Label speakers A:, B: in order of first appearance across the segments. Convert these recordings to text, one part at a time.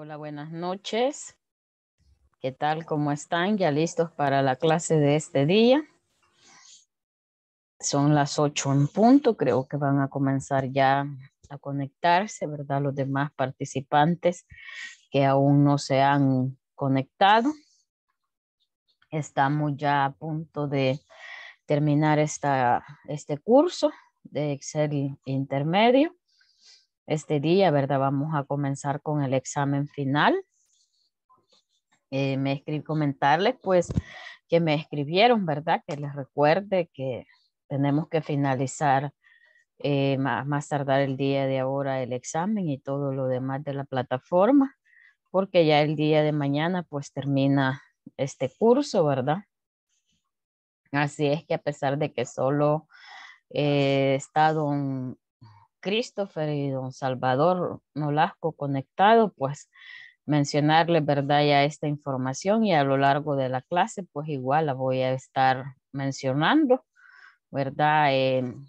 A: Hola, buenas noches. ¿Qué tal? ¿Cómo están? ¿Ya listos para la clase de este día? Son las ocho en punto. Creo que van a comenzar ya a conectarse, ¿verdad? Los demás participantes que aún no se han conectado. Estamos ya a punto de terminar esta, este curso de Excel intermedio este día, ¿verdad? Vamos a comenzar con el examen final. Eh, me escribí comentarles, pues, que me escribieron, ¿verdad? Que les recuerde que tenemos que finalizar eh, más, tardar el día de ahora el examen y todo lo demás de la plataforma, porque ya el día de mañana, pues, termina este curso, ¿verdad? Así es que a pesar de que solo eh, he estado en Christopher y don Salvador Nolasco conectado, pues mencionarle ¿verdad? Ya esta información y a lo largo de la clase, pues igual la voy a estar mencionando, ¿verdad? Em,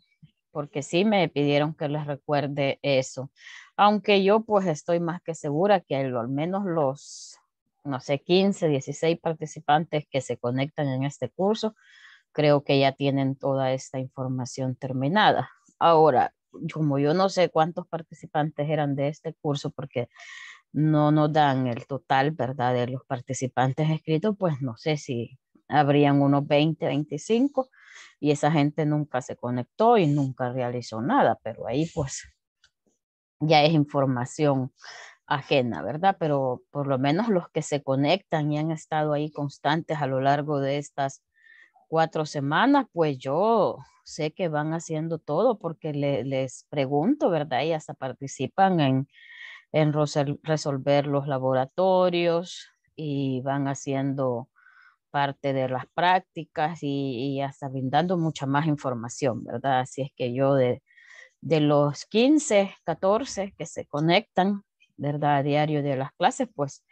A: porque sí me pidieron que les recuerde eso. Aunque yo pues estoy más que segura que al menos los, no sé, 15, 16 participantes que se conectan en este curso, creo que ya tienen toda esta información terminada. Ahora, como yo no sé cuántos participantes eran de este curso, porque no nos dan el total, ¿verdad? De los participantes escritos, pues no sé si habrían unos 20, 25, y esa gente nunca se conectó y nunca realizó nada, pero ahí pues ya es información ajena, ¿verdad? Pero por lo menos los que se conectan y han estado ahí constantes a lo largo de estas cuatro semanas, pues yo sé que van haciendo todo porque les pregunto, ¿verdad? Y hasta participan en, en resolver los laboratorios y van haciendo parte de las prácticas y, hasta brindando mucha más información, ¿verdad? Así es que yo de, de los 15, 14 que se conectan, ¿verdad? A diario de las clases, pues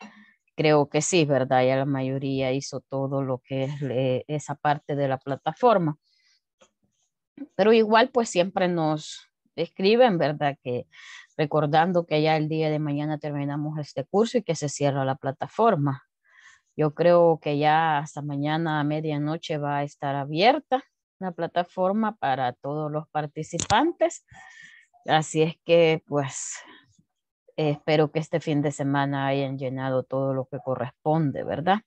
A: creo que sí, ¿verdad? Ya la mayoría hizo todo lo que es esa parte de la plataforma. Pero igual, pues siempre nos escriben, ¿verdad? Que recordando que ya el día de mañana terminamos este curso y que se cierra la plataforma. Yo creo que ya hasta mañana a medianoche va a estar abierta la plataforma para todos los participantes. Así es que, pues, espero que este fin de semana hayan llenado todo lo que corresponde, ¿verdad?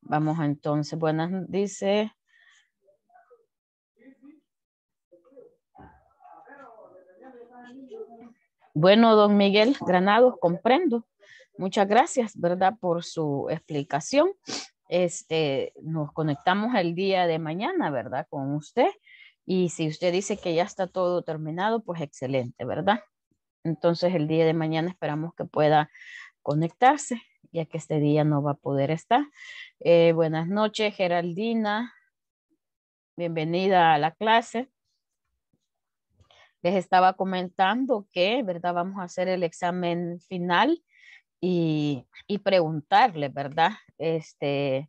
A: Vamos entonces, buenas, dice. Bueno, don Miguel Granados, comprendo. Muchas gracias, ¿verdad? Por su explicación. Este, nos conectamos el día de mañana, ¿verdad? Con usted. Y si usted dice que ya está todo terminado, pues excelente, ¿verdad? Entonces el día de mañana esperamos que pueda conectarse, ya que este día no va a poder estar. Eh, buenas noches, Geraldina. Bienvenida a la clase. Les estaba comentando que, ¿verdad? Vamos a hacer el examen final y, y preguntarle, ¿verdad? Este,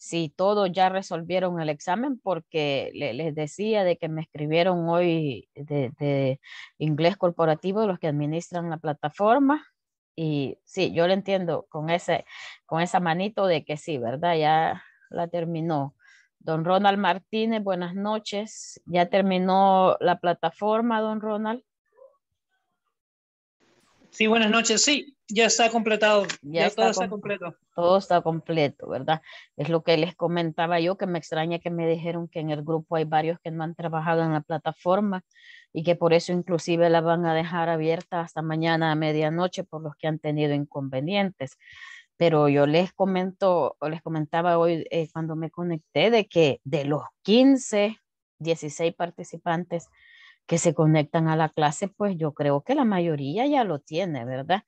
A: si todos ya resolvieron el examen, porque les decía de que me escribieron hoy de, inglés corporativo los que administran la plataforma. Y sí, yo lo entiendo con, ese, con esa manito de que sí, ¿verdad? Ya la terminó. Don Ronald Martínez, buenas noches. Ya terminó la plataforma, don Ronald. Sí, buenas noches. Sí, ya está completado. Ya, todo está completo. Todo está completo, ¿verdad? Es lo que les comentaba yo, que me extraña que me dijeron que en el grupo hay varios que no han trabajado en la plataforma y que por eso inclusive la van a dejar abierta hasta mañana a medianoche por los que han tenido inconvenientes. Pero yo les comento, les comentaba hoy eh, cuando me conecté de que de los 15, 16 participantes, que se conectan a la clase, pues yo creo que la mayoría ya lo tiene, ¿verdad?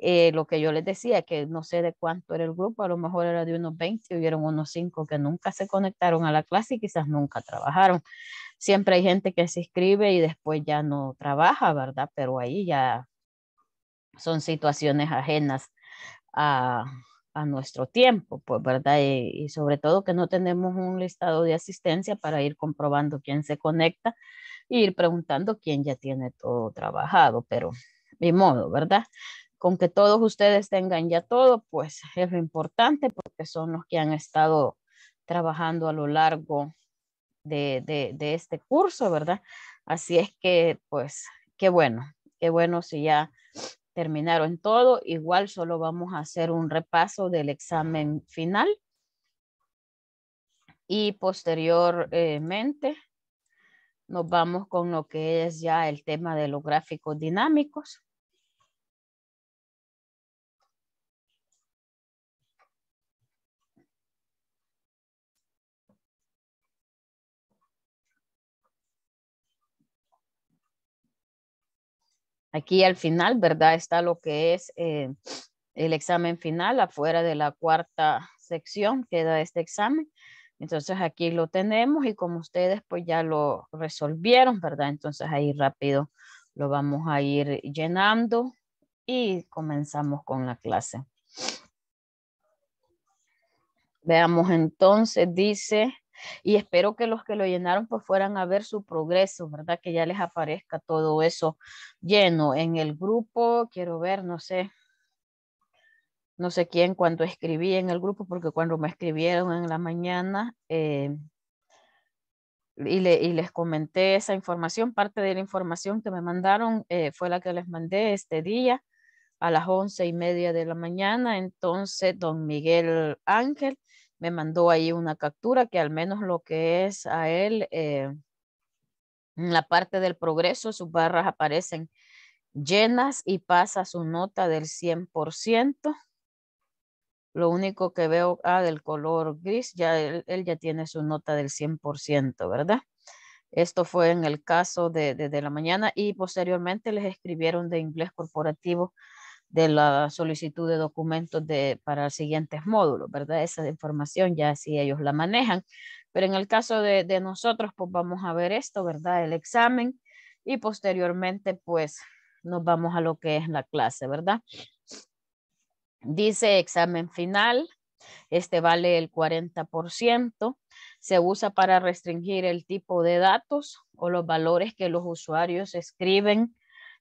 A: Eh, lo que yo les decía, que no sé de cuánto era el grupo, a lo mejor era de unos 20, hubieron unos 5 que nunca se conectaron a la clase y quizás nunca trabajaron. Siempre hay gente que se inscribe y después ya no trabaja, ¿verdad? Pero ahí ya son situaciones ajenas a, a nuestro tiempo, pues, ¿verdad? Y, y sobre todo que no tenemos un listado de asistencia para ir comprobando quién se conecta ir preguntando quién ya tiene todo trabajado, pero mi modo, ¿verdad? Con que todos ustedes tengan ya todo, pues es lo importante porque son los que han estado trabajando a lo largo de este curso, ¿verdad? Así es que, pues, qué bueno, qué bueno si ya terminaron todo. Igual solo vamos a hacer un repaso del examen final y posteriormente nos vamos con lo que es ya el tema de los gráficos dinámicos. Aquí al final, ¿verdad? Está lo que es eh, el examen final, afuera de la cuarta sección queda este examen. Entonces aquí lo tenemos y como ustedes pues ya lo resolvieron, ¿verdad? Entonces ahí rápido lo vamos a ir llenando y comenzamos con la clase. Veamos entonces, dice, y espero que los que lo llenaron pues fueran a ver su progreso, ¿verdad? Que ya les aparezca todo eso lleno en el grupo. Quiero ver, no sé, no sé quién cuando escribí en el grupo, porque cuando me escribieron en la mañana eh, y, les comenté esa información, parte de la información que me mandaron eh, fue la que les mandé este día a las once y media de la mañana. Entonces, don Miguel Ángel me mandó ahí una captura que al menos lo que es a él, eh, en la parte del progreso, sus barras aparecen llenas y pasa su nota del 100%. Lo único que veo, ah, del color gris, ya él, ya tiene su nota del 100%, ¿verdad? Esto fue en el caso de, de, la mañana y posteriormente les escribieron de inglés corporativo de la solicitud de documentos de, para siguientes módulos, ¿verdad? Esa información ya sí ellos la manejan. Pero en el caso de, de nosotros, pues vamos a ver esto, ¿verdad? El examen y posteriormente, pues nos vamos a lo que es la clase, ¿verdad? Dice examen final, este vale el 40%, se usa para restringir el tipo de datos o los valores que los usuarios escriben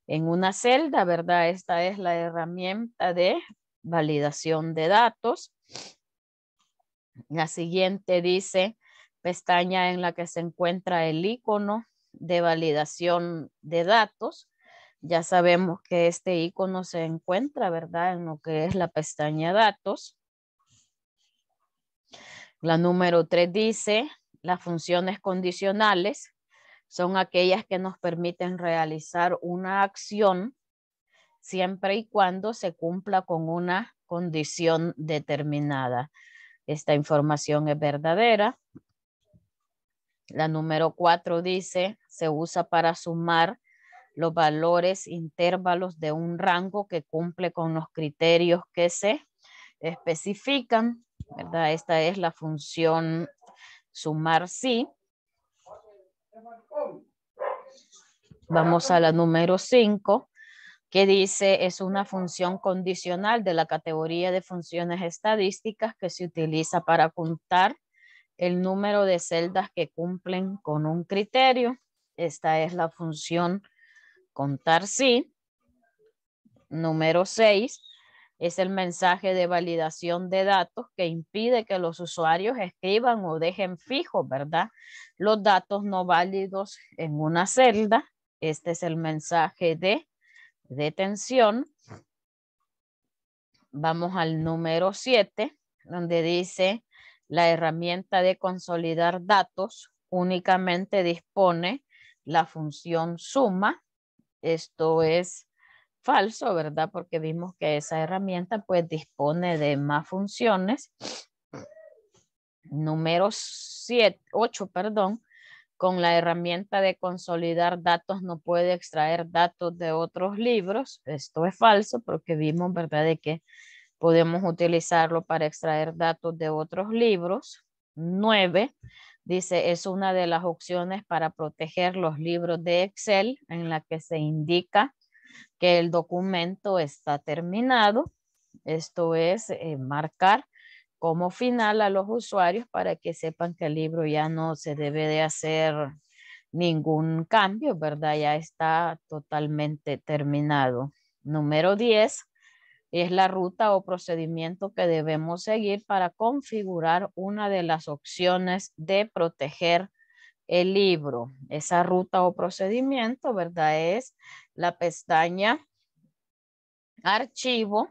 A: en una celda, ¿verdad? Esta es la herramienta de validación de datos. La siguiente dice pestaña en la que se encuentra el icono de validación de datos. Ya sabemos que este icono se encuentra, ¿verdad? En lo que es la pestaña datos. La número 3 dice, las funciones condicionales son aquellas que nos permiten realizar una acción siempre y cuando se cumpla con una condición determinada. Esta información es verdadera. La número 4 dice, se usa para sumar los valores intervalos de un rango que cumple con los criterios que se especifican, ¿verdad? Esta es la función sumar sí. Vamos a la número 5, que dice es una función condicional de la categoría de funciones estadísticas que se utiliza para contar el número de celdas que cumplen con un criterio. Esta es la función Contar sí. Número 6 es el mensaje de validación de datos que impide que los usuarios escriban o dejen fijos, ¿verdad? Los datos no válidos en una celda. Este es el mensaje de detención. Vamos al número 7, donde dice la herramienta de consolidar datos únicamente dispone la función suma esto es falso, ¿verdad? Porque vimos que esa herramienta pues dispone de más funciones. Número 8, perdón, con la herramienta de consolidar datos no puede extraer datos de otros libros. Esto es falso porque vimos, ¿verdad? De que podemos utilizarlo para extraer datos de otros libros. 9, Dice, es una de las opciones para proteger los libros de Excel en la que se indica que el documento está terminado. Esto es eh, marcar como final a los usuarios para que sepan que el libro ya no se debe de hacer ningún cambio, ¿verdad? Ya está totalmente terminado. Número 10 es la ruta o procedimiento que debemos seguir para configurar una de las opciones de proteger el libro. Esa ruta o procedimiento, ¿verdad? Es la pestaña Archivo,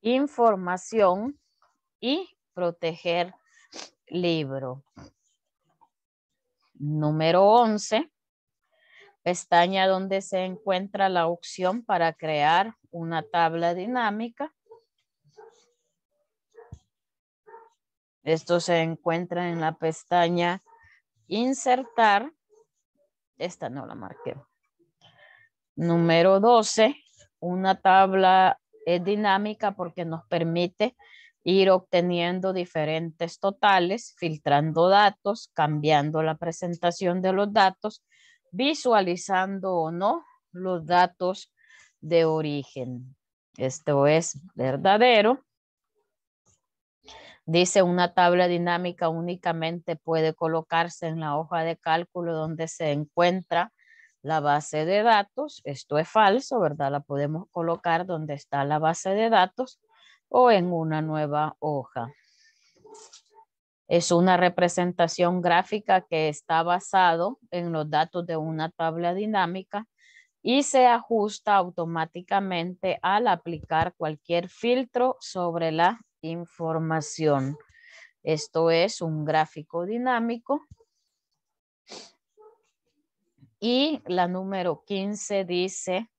A: Información y Proteger Libro. Número 11 pestaña donde se encuentra la opción para crear una tabla dinámica. Esto se encuentra en la pestaña insertar. Esta no la marqué. Número 12, una tabla es eh, dinámica porque nos permite ir obteniendo diferentes totales, filtrando datos, cambiando la presentación de los datos visualizando o no los datos de origen. Esto es verdadero. Dice una tabla dinámica únicamente puede colocarse en la hoja de cálculo donde se encuentra la base de datos. Esto es falso, ¿verdad? La podemos colocar donde está la base de datos o en una nueva hoja. Es una representación gráfica que está basado en los datos de una tabla dinámica y se ajusta automáticamente al aplicar cualquier filtro sobre la información. Esto es un gráfico dinámico. Y la número 15 dice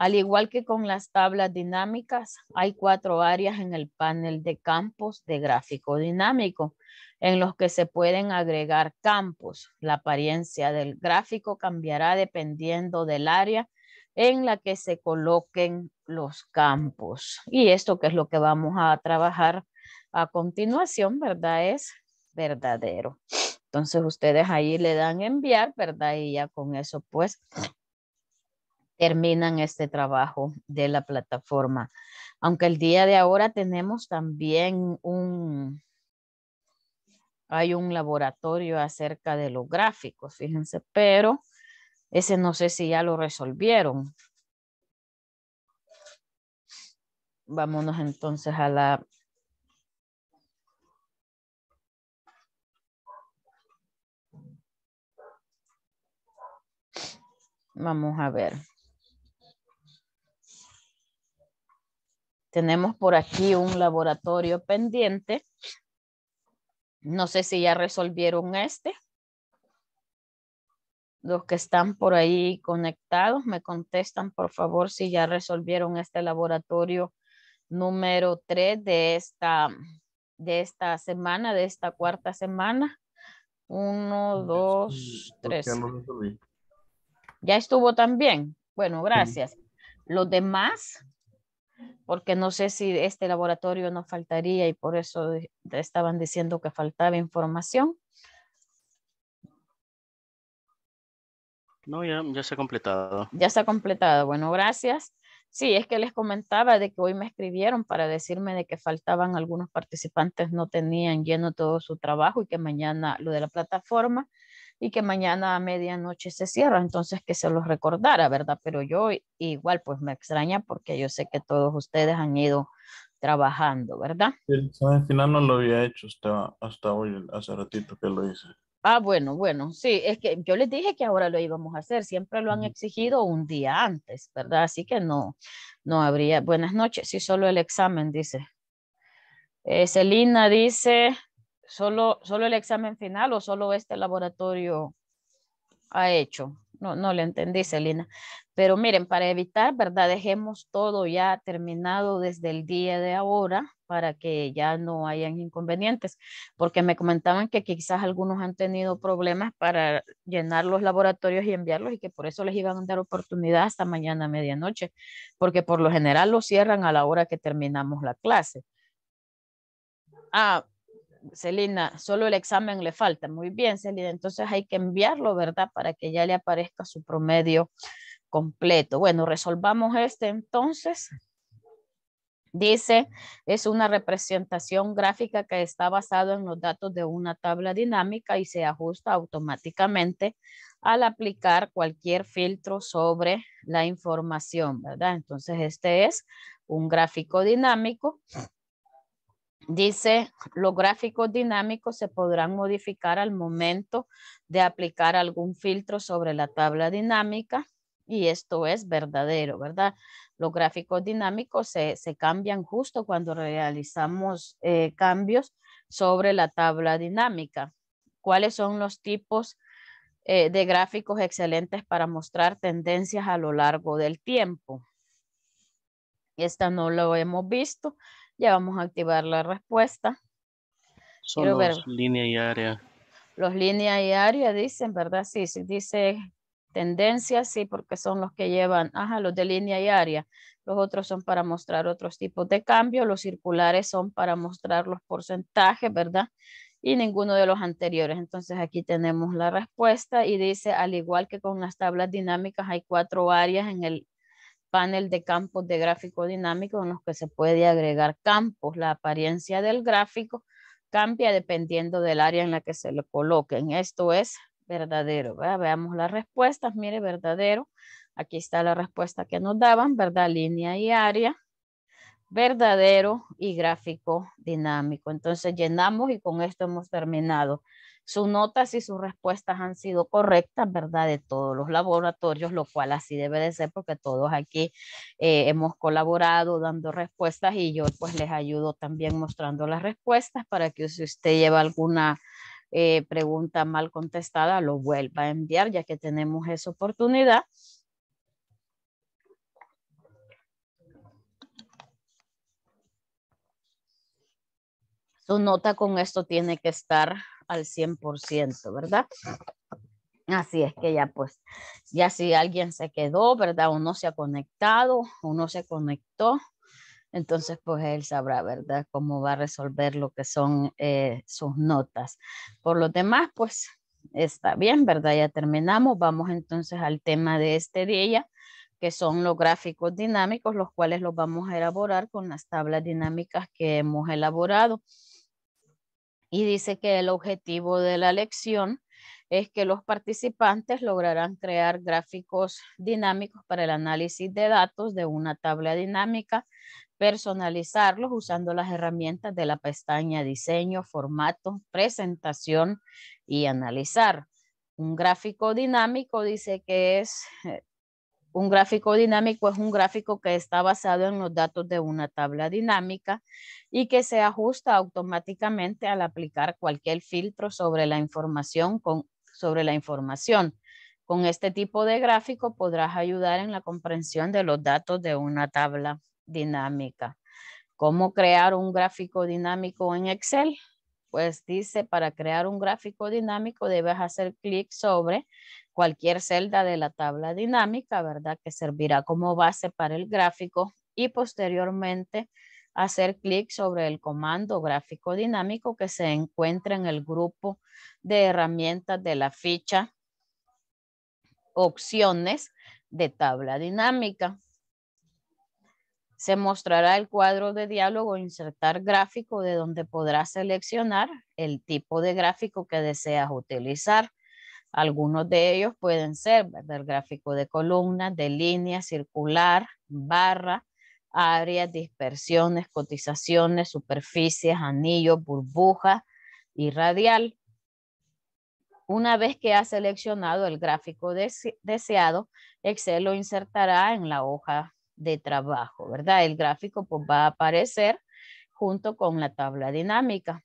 A: al igual que con las tablas dinámicas, hay cuatro áreas en el panel de campos de gráfico dinámico en los que se pueden agregar campos. La apariencia del gráfico cambiará dependiendo del área en la que se coloquen los campos. Y esto que es lo que vamos a trabajar a continuación, ¿verdad? Es verdadero. Entonces ustedes ahí le dan enviar, ¿verdad? Y ya con eso pues terminan este trabajo de la plataforma. Aunque el día de ahora tenemos también un, hay un laboratorio acerca de los gráficos, fíjense, pero ese no sé si ya lo resolvieron. Vámonos entonces a la Vamos a ver. Tenemos por aquí un laboratorio pendiente. No sé si ya resolvieron este. Los que están por ahí conectados me contestan, por favor, si ya resolvieron este laboratorio número 3 de esta, de esta semana, de esta cuarta semana. Uno, dos, tres. Ya estuvo también. Bueno, gracias. Los demás porque no sé si este laboratorio no faltaría y por eso estaban diciendo que faltaba información. No, ya, ya se ha completado. Ya se ha completado. Bueno, gracias. Sí, es que les comentaba de que hoy me escribieron para decirme de que faltaban algunos participantes, no tenían lleno todo su trabajo y que mañana lo de la plataforma y que mañana a medianoche se cierra, entonces que se los recordara, ¿verdad? Pero yo igual pues me extraña porque yo sé que todos ustedes han ido trabajando, ¿verdad? al final no lo había hecho hasta, hoy, hace ratito que lo hice. Ah, bueno, bueno, sí, es que yo les dije que ahora lo íbamos a hacer, siempre lo han exigido un día antes, ¿verdad? Así que no, no habría, buenas noches, sí, solo el examen, dice. Eh, Celina dice, solo, el examen final o solo este laboratorio ha hecho. No, no le entendí, Selina. Pero miren, para evitar, ¿verdad? Dejemos todo ya terminado desde el día de ahora para que ya no hayan inconvenientes, porque me comentaban que quizás algunos han tenido problemas para llenar los laboratorios y enviarlos y que por eso les iban a dar oportunidad hasta mañana a medianoche, porque por lo general lo cierran a la hora que terminamos la clase. Ah, Celina, solo el examen le falta. Muy bien, Celina, entonces hay que enviarlo, ¿verdad? Para que ya le aparezca su promedio completo. Bueno, resolvamos este entonces. Dice, es una representación gráfica que está basada en los datos de una tabla dinámica y se ajusta automáticamente al aplicar cualquier filtro sobre la información, ¿verdad? Entonces, este es un gráfico dinámico Dice, los gráficos dinámicos se podrán modificar al momento de aplicar algún filtro sobre la tabla dinámica y esto es verdadero, ¿verdad? Los gráficos dinámicos se, cambian justo cuando realizamos eh, cambios sobre la tabla dinámica. ¿Cuáles son los tipos eh, de gráficos excelentes para mostrar tendencias a lo largo del tiempo? Esta no lo hemos visto. Ya vamos a activar la respuesta. Son los línea y área. Los línea y área dicen, ¿verdad? Sí, sí, dice tendencia, sí, porque son los que llevan, ajá, los de línea y área. Los otros son para mostrar otros tipos de cambio. Los circulares son para mostrar los porcentajes, ¿verdad? Y ninguno de los anteriores. Entonces aquí tenemos la respuesta y dice, al igual que con las tablas dinámicas, hay cuatro áreas en el panel de campos de gráfico dinámico en los que se puede agregar campos. La apariencia del gráfico cambia dependiendo del área en la que se lo coloquen. Esto es verdadero. Veamos las respuestas. Mire, verdadero. Aquí está la respuesta que nos daban, ¿verdad? Línea y área. Verdadero y gráfico dinámico. Entonces llenamos y con esto hemos terminado. Sus notas y sus respuestas han sido correctas, ¿verdad? De todos los laboratorios, lo cual así debe de ser porque todos aquí eh, hemos colaborado dando respuestas y yo pues les ayudo también mostrando las respuestas para que si usted lleva alguna eh, pregunta mal contestada, lo vuelva a enviar ya que tenemos esa oportunidad Tu nota con esto tiene que estar al 100%, ¿verdad? Así es que ya pues, ya si alguien se quedó, ¿verdad? O no se ha conectado, o no se conectó, entonces pues él sabrá, ¿verdad? Cómo va a resolver lo que son eh, sus notas. Por lo demás, pues está bien, ¿verdad? Ya terminamos. Vamos entonces al tema de este día, que son los gráficos dinámicos, los cuales los vamos a elaborar con las tablas dinámicas que hemos elaborado y dice que el objetivo de la lección es que los participantes lograrán crear gráficos dinámicos para el análisis de datos de una tabla dinámica, personalizarlos usando las herramientas de la pestaña diseño, formato, presentación y analizar. Un gráfico dinámico dice que es eh, un gráfico dinámico es un gráfico que está basado en los datos de una tabla dinámica y que se ajusta automáticamente al aplicar cualquier filtro sobre la información. Con, sobre la información. Con este tipo de gráfico podrás ayudar en la comprensión de los datos de una tabla dinámica. ¿Cómo crear un gráfico dinámico en Excel? Pues dice, para crear un gráfico dinámico debes hacer clic sobre cualquier celda de la tabla dinámica, ¿verdad? Que servirá como base para el gráfico y posteriormente hacer clic sobre el comando gráfico dinámico que se encuentra en el grupo de herramientas de la ficha opciones de tabla dinámica. Se mostrará el cuadro de diálogo insertar gráfico de donde podrás seleccionar el tipo de gráfico que deseas utilizar. Algunos de ellos pueden ser del gráfico de columna, de línea, circular, barra, áreas, dispersiones, cotizaciones, superficies, anillos, burbuja y radial. Una vez que ha seleccionado el gráfico deseado, Excel lo insertará en la hoja de trabajo, ¿verdad? El gráfico pues, va a aparecer junto con la tabla dinámica.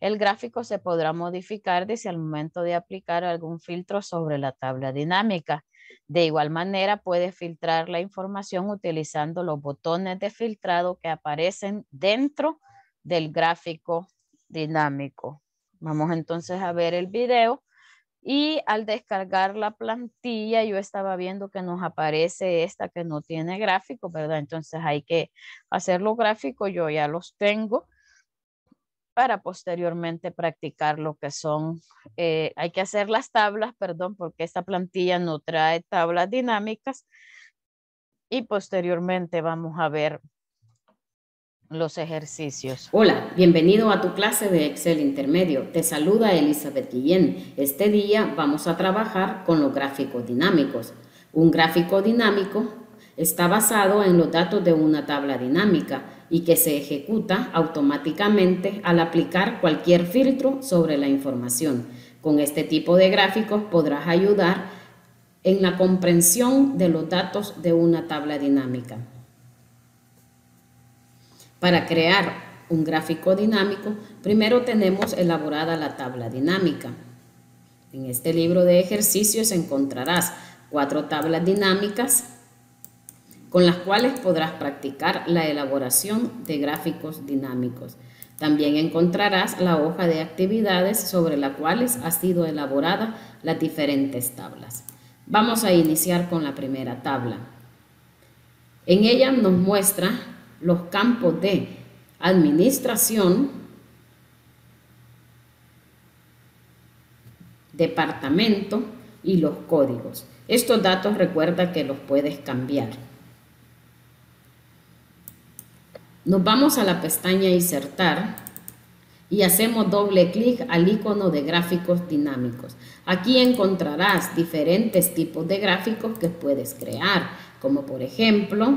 A: El gráfico se podrá modificar desde el momento de aplicar algún filtro sobre la tabla dinámica. De igual manera, puede filtrar la información utilizando los botones de filtrado que aparecen dentro del gráfico dinámico. Vamos entonces a ver el video. Y al descargar la plantilla, yo estaba viendo que nos aparece esta que no tiene gráfico, ¿verdad? Entonces hay que hacerlo gráfico. yo ya los tengo para posteriormente practicar lo que son, eh, hay que hacer las tablas, perdón, porque esta plantilla no trae tablas dinámicas y posteriormente vamos a ver los ejercicios. Hola, bienvenido a tu clase de Excel intermedio. Te saluda Elizabeth Guillén. Este día vamos a trabajar con los gráficos dinámicos. Un gráfico dinámico está basado en los datos de una tabla dinámica y que se ejecuta automáticamente al aplicar cualquier filtro sobre la información. Con este tipo de gráficos podrás ayudar en la comprensión de los datos de una tabla dinámica. Para crear un gráfico dinámico, primero tenemos elaborada la tabla dinámica. En este libro de ejercicios encontrarás cuatro tablas dinámicas, con las cuales podrás practicar la elaboración de gráficos dinámicos. También encontrarás la hoja de actividades sobre las cuales ha sido elaborada las diferentes tablas. Vamos a iniciar con la primera tabla. En ella nos muestra los campos de administración, departamento y los códigos. Estos datos recuerda que los puedes cambiar. Nos vamos a la pestaña Insertar y hacemos doble clic al icono de gráficos dinámicos. Aquí encontrarás diferentes tipos de gráficos que puedes crear, como por ejemplo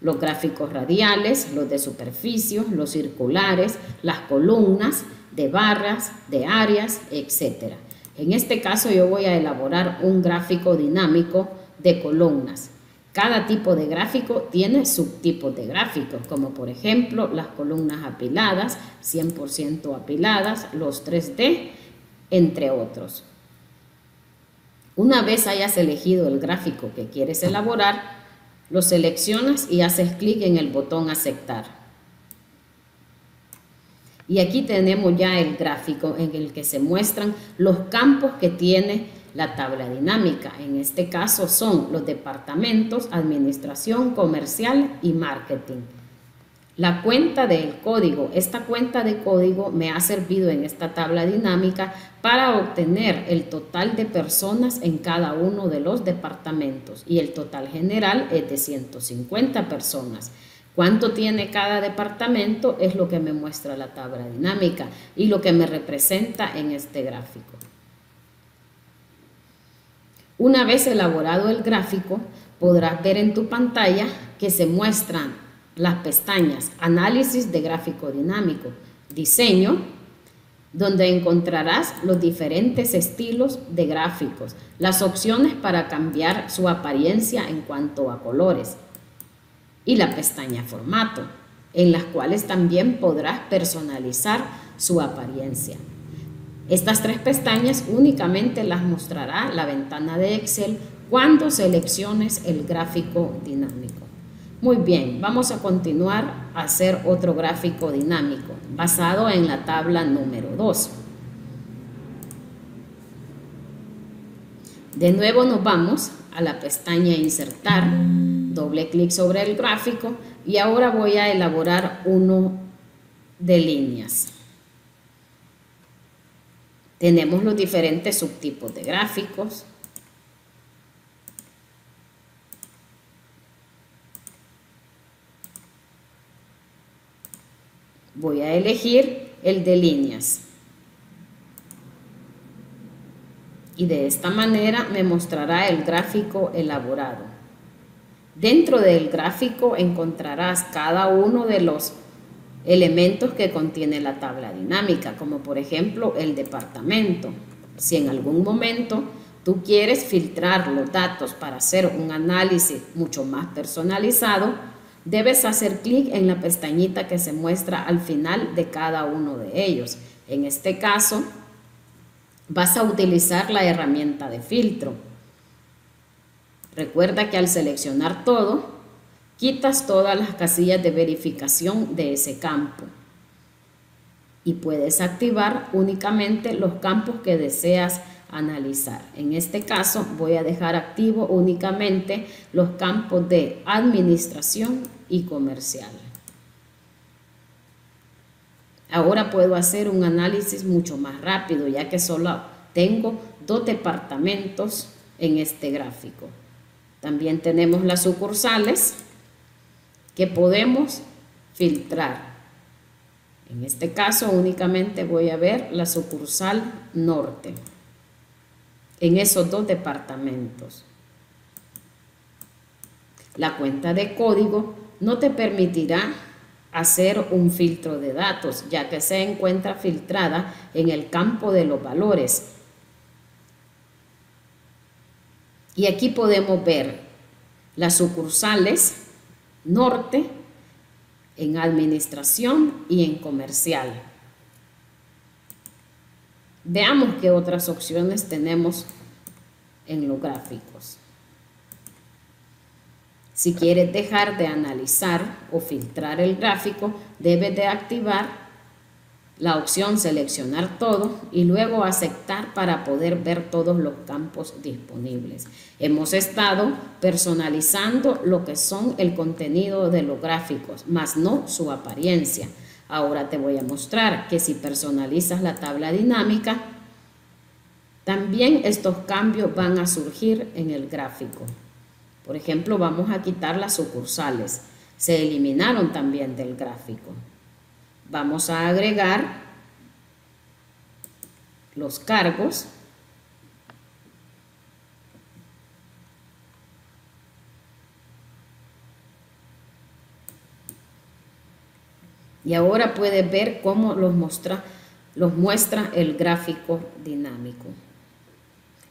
A: los gráficos radiales, los de superficie, los circulares, las columnas, de barras, de áreas, etc. En este caso yo voy a elaborar un gráfico dinámico de columnas. Cada tipo de gráfico tiene subtipos de gráficos, como por ejemplo las columnas apiladas, 100% apiladas, los 3D, entre otros. Una vez hayas elegido el gráfico que quieres elaborar, lo seleccionas y haces clic en el botón aceptar. Y aquí tenemos ya el gráfico en el que se muestran los campos que tiene la tabla dinámica, en este caso, son los departamentos, administración, comercial y marketing. La cuenta del código, esta cuenta de código me ha servido en esta tabla dinámica para obtener el total de personas en cada uno de los departamentos y el total general es de 150 personas. Cuánto tiene cada departamento es lo que me muestra la tabla dinámica y lo que me representa en este gráfico. Una vez elaborado el gráfico, podrás ver en tu pantalla que se muestran las pestañas Análisis de gráfico dinámico, Diseño, donde encontrarás los diferentes estilos de gráficos, las opciones para cambiar su apariencia en cuanto a colores y la pestaña Formato, en las cuales también podrás personalizar su apariencia. Estas tres pestañas únicamente las mostrará la ventana de Excel cuando selecciones el gráfico dinámico. Muy bien, vamos a continuar a hacer otro gráfico dinámico basado en la tabla número 2. De nuevo nos vamos a la pestaña Insertar, doble clic sobre el gráfico y ahora voy a elaborar uno de líneas. Tenemos los diferentes subtipos de gráficos. Voy a elegir el de líneas. Y de esta manera me mostrará el gráfico elaborado. Dentro del gráfico encontrarás cada uno de los elementos que contiene la tabla dinámica, como por ejemplo el departamento. Si en algún momento tú quieres filtrar los datos para hacer un análisis mucho más personalizado, debes hacer clic en la pestañita que se muestra al final de cada uno de ellos. En este caso, vas a utilizar la herramienta de filtro. Recuerda que al seleccionar todo, quitas todas las casillas de verificación de ese campo y puedes activar únicamente los campos que deseas analizar. En este caso voy a dejar activo únicamente los campos de administración y comercial. Ahora puedo hacer un análisis mucho más rápido ya que solo tengo dos departamentos en este gráfico. También tenemos las sucursales que podemos filtrar. En este caso únicamente voy a ver la sucursal norte en esos dos departamentos. La cuenta de código no te permitirá hacer un filtro de datos, ya que se encuentra filtrada en el campo de los valores. Y aquí podemos ver las sucursales norte, en administración y en comercial. Veamos qué otras opciones tenemos en los gráficos. Si quieres dejar de analizar o filtrar el gráfico, debes de activar la opción seleccionar todo y luego aceptar para poder ver todos los campos disponibles. Hemos estado personalizando lo que son el contenido de los gráficos, más no su apariencia. Ahora te voy a mostrar que si personalizas la tabla dinámica, también estos cambios van a surgir en el gráfico. Por ejemplo, vamos a quitar las sucursales. Se eliminaron también del gráfico. Vamos a agregar los cargos. Y ahora puedes ver cómo los muestra, los muestra el gráfico dinámico.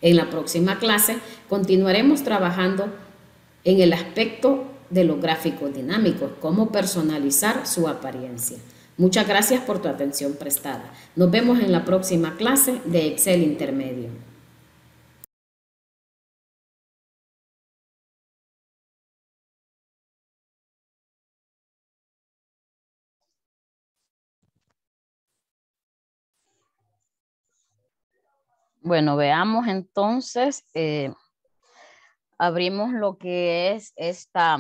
A: En la próxima clase continuaremos trabajando en el aspecto de los gráficos dinámicos, cómo personalizar su apariencia. Muchas gracias por tu atención prestada. Nos vemos en la próxima clase de Excel Intermedio. Bueno, veamos entonces, eh, abrimos lo que es esta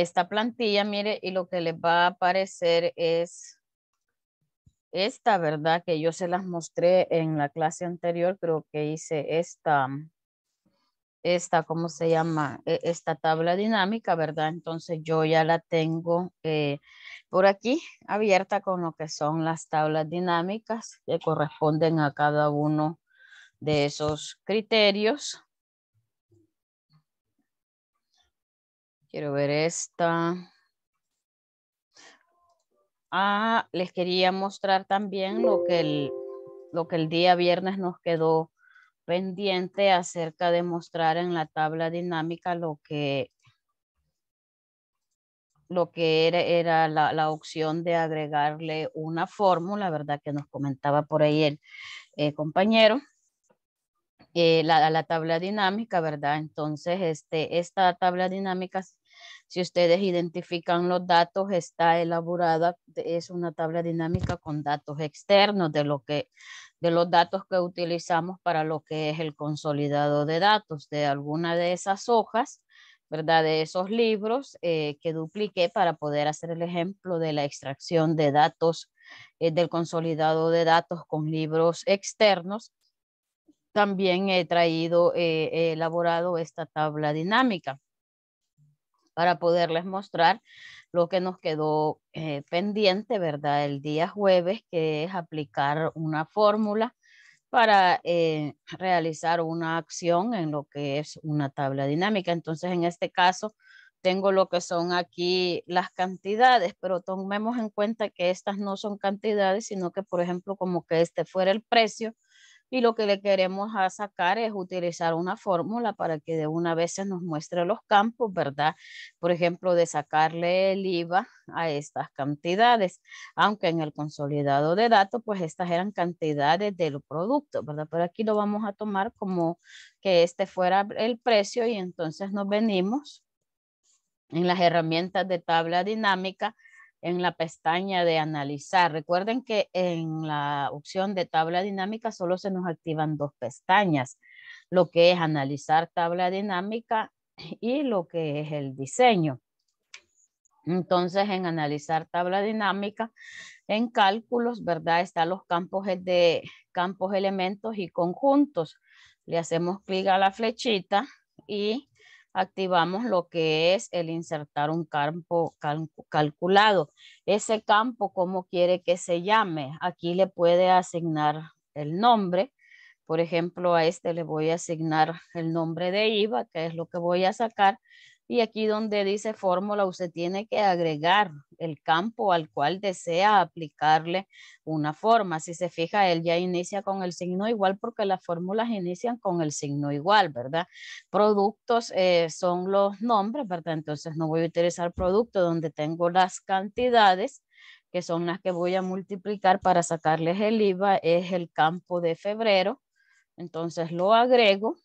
A: esta plantilla, mire, y lo que les va a aparecer es esta, ¿verdad? Que yo se las mostré en la clase anterior, creo que hice esta, esta, ¿cómo se llama? E, esta tabla dinámica, ¿verdad? Entonces yo ya la tengo eh, por aquí abierta con lo que son las tablas dinámicas que corresponden a cada uno de esos criterios. Quiero ver esta. Ah, les quería mostrar también lo que el, lo que el día viernes nos quedó pendiente acerca de mostrar en la tabla dinámica lo que, lo que era, la, opción de agregarle una fórmula, ¿verdad? Que nos comentaba por ahí el eh, compañero. Eh, la, tabla dinámica, ¿verdad? Entonces, este, esta tabla dinámica, si ustedes identifican los datos, está elaborada, es una tabla dinámica con datos externos de, lo que, de los datos que utilizamos para lo que es el consolidado de datos de alguna de esas hojas. ¿verdad? De esos libros eh, que dupliqué para poder hacer el ejemplo de la extracción de datos, eh, del consolidado de datos con libros externos también he traído, eh, he elaborado esta tabla dinámica para poderles mostrar lo que nos quedó eh, pendiente, ¿verdad? El día jueves, que es aplicar una fórmula para eh, realizar una acción en lo que es una tabla dinámica. Entonces, en este caso, tengo lo que son aquí las cantidades, pero tomemos en cuenta que estas no son cantidades, sino que, por ejemplo, como que este fuera el precio y lo que le queremos sacar es utilizar una fórmula para que de una vez se nos muestre los campos, ¿verdad? Por ejemplo, de sacarle el IVA a estas cantidades, aunque en el consolidado de datos, pues estas eran cantidades del producto, ¿verdad? Pero aquí lo vamos a tomar como que este fuera el precio y entonces nos venimos en las herramientas de tabla dinámica en la pestaña de analizar. Recuerden que en la opción de tabla dinámica solo se nos activan dos pestañas, lo que es analizar tabla dinámica y lo que es el diseño. Entonces, en analizar tabla dinámica, en cálculos, ¿verdad? Están los campos e-, de campos, elementos y conjuntos. Le hacemos clic a la flechita y activamos lo que es el insertar un campo calculado. Ese campo, ¿cómo quiere que se llame? Aquí le puede asignar el nombre. Por ejemplo, a este le voy a asignar el nombre de IVA, que es lo que voy a sacar. Y aquí donde dice fórmula, usted tiene que agregar el campo al cual desea aplicarle una forma. Si se fija, él ya inicia con el signo igual porque las fórmulas inician con el signo igual, ¿verdad? Productos eh, son los nombres, ¿verdad? Entonces no voy a utilizar producto donde tengo las cantidades que son las que voy a multiplicar para sacarles el IVA, es el campo de febrero. Entonces lo agrego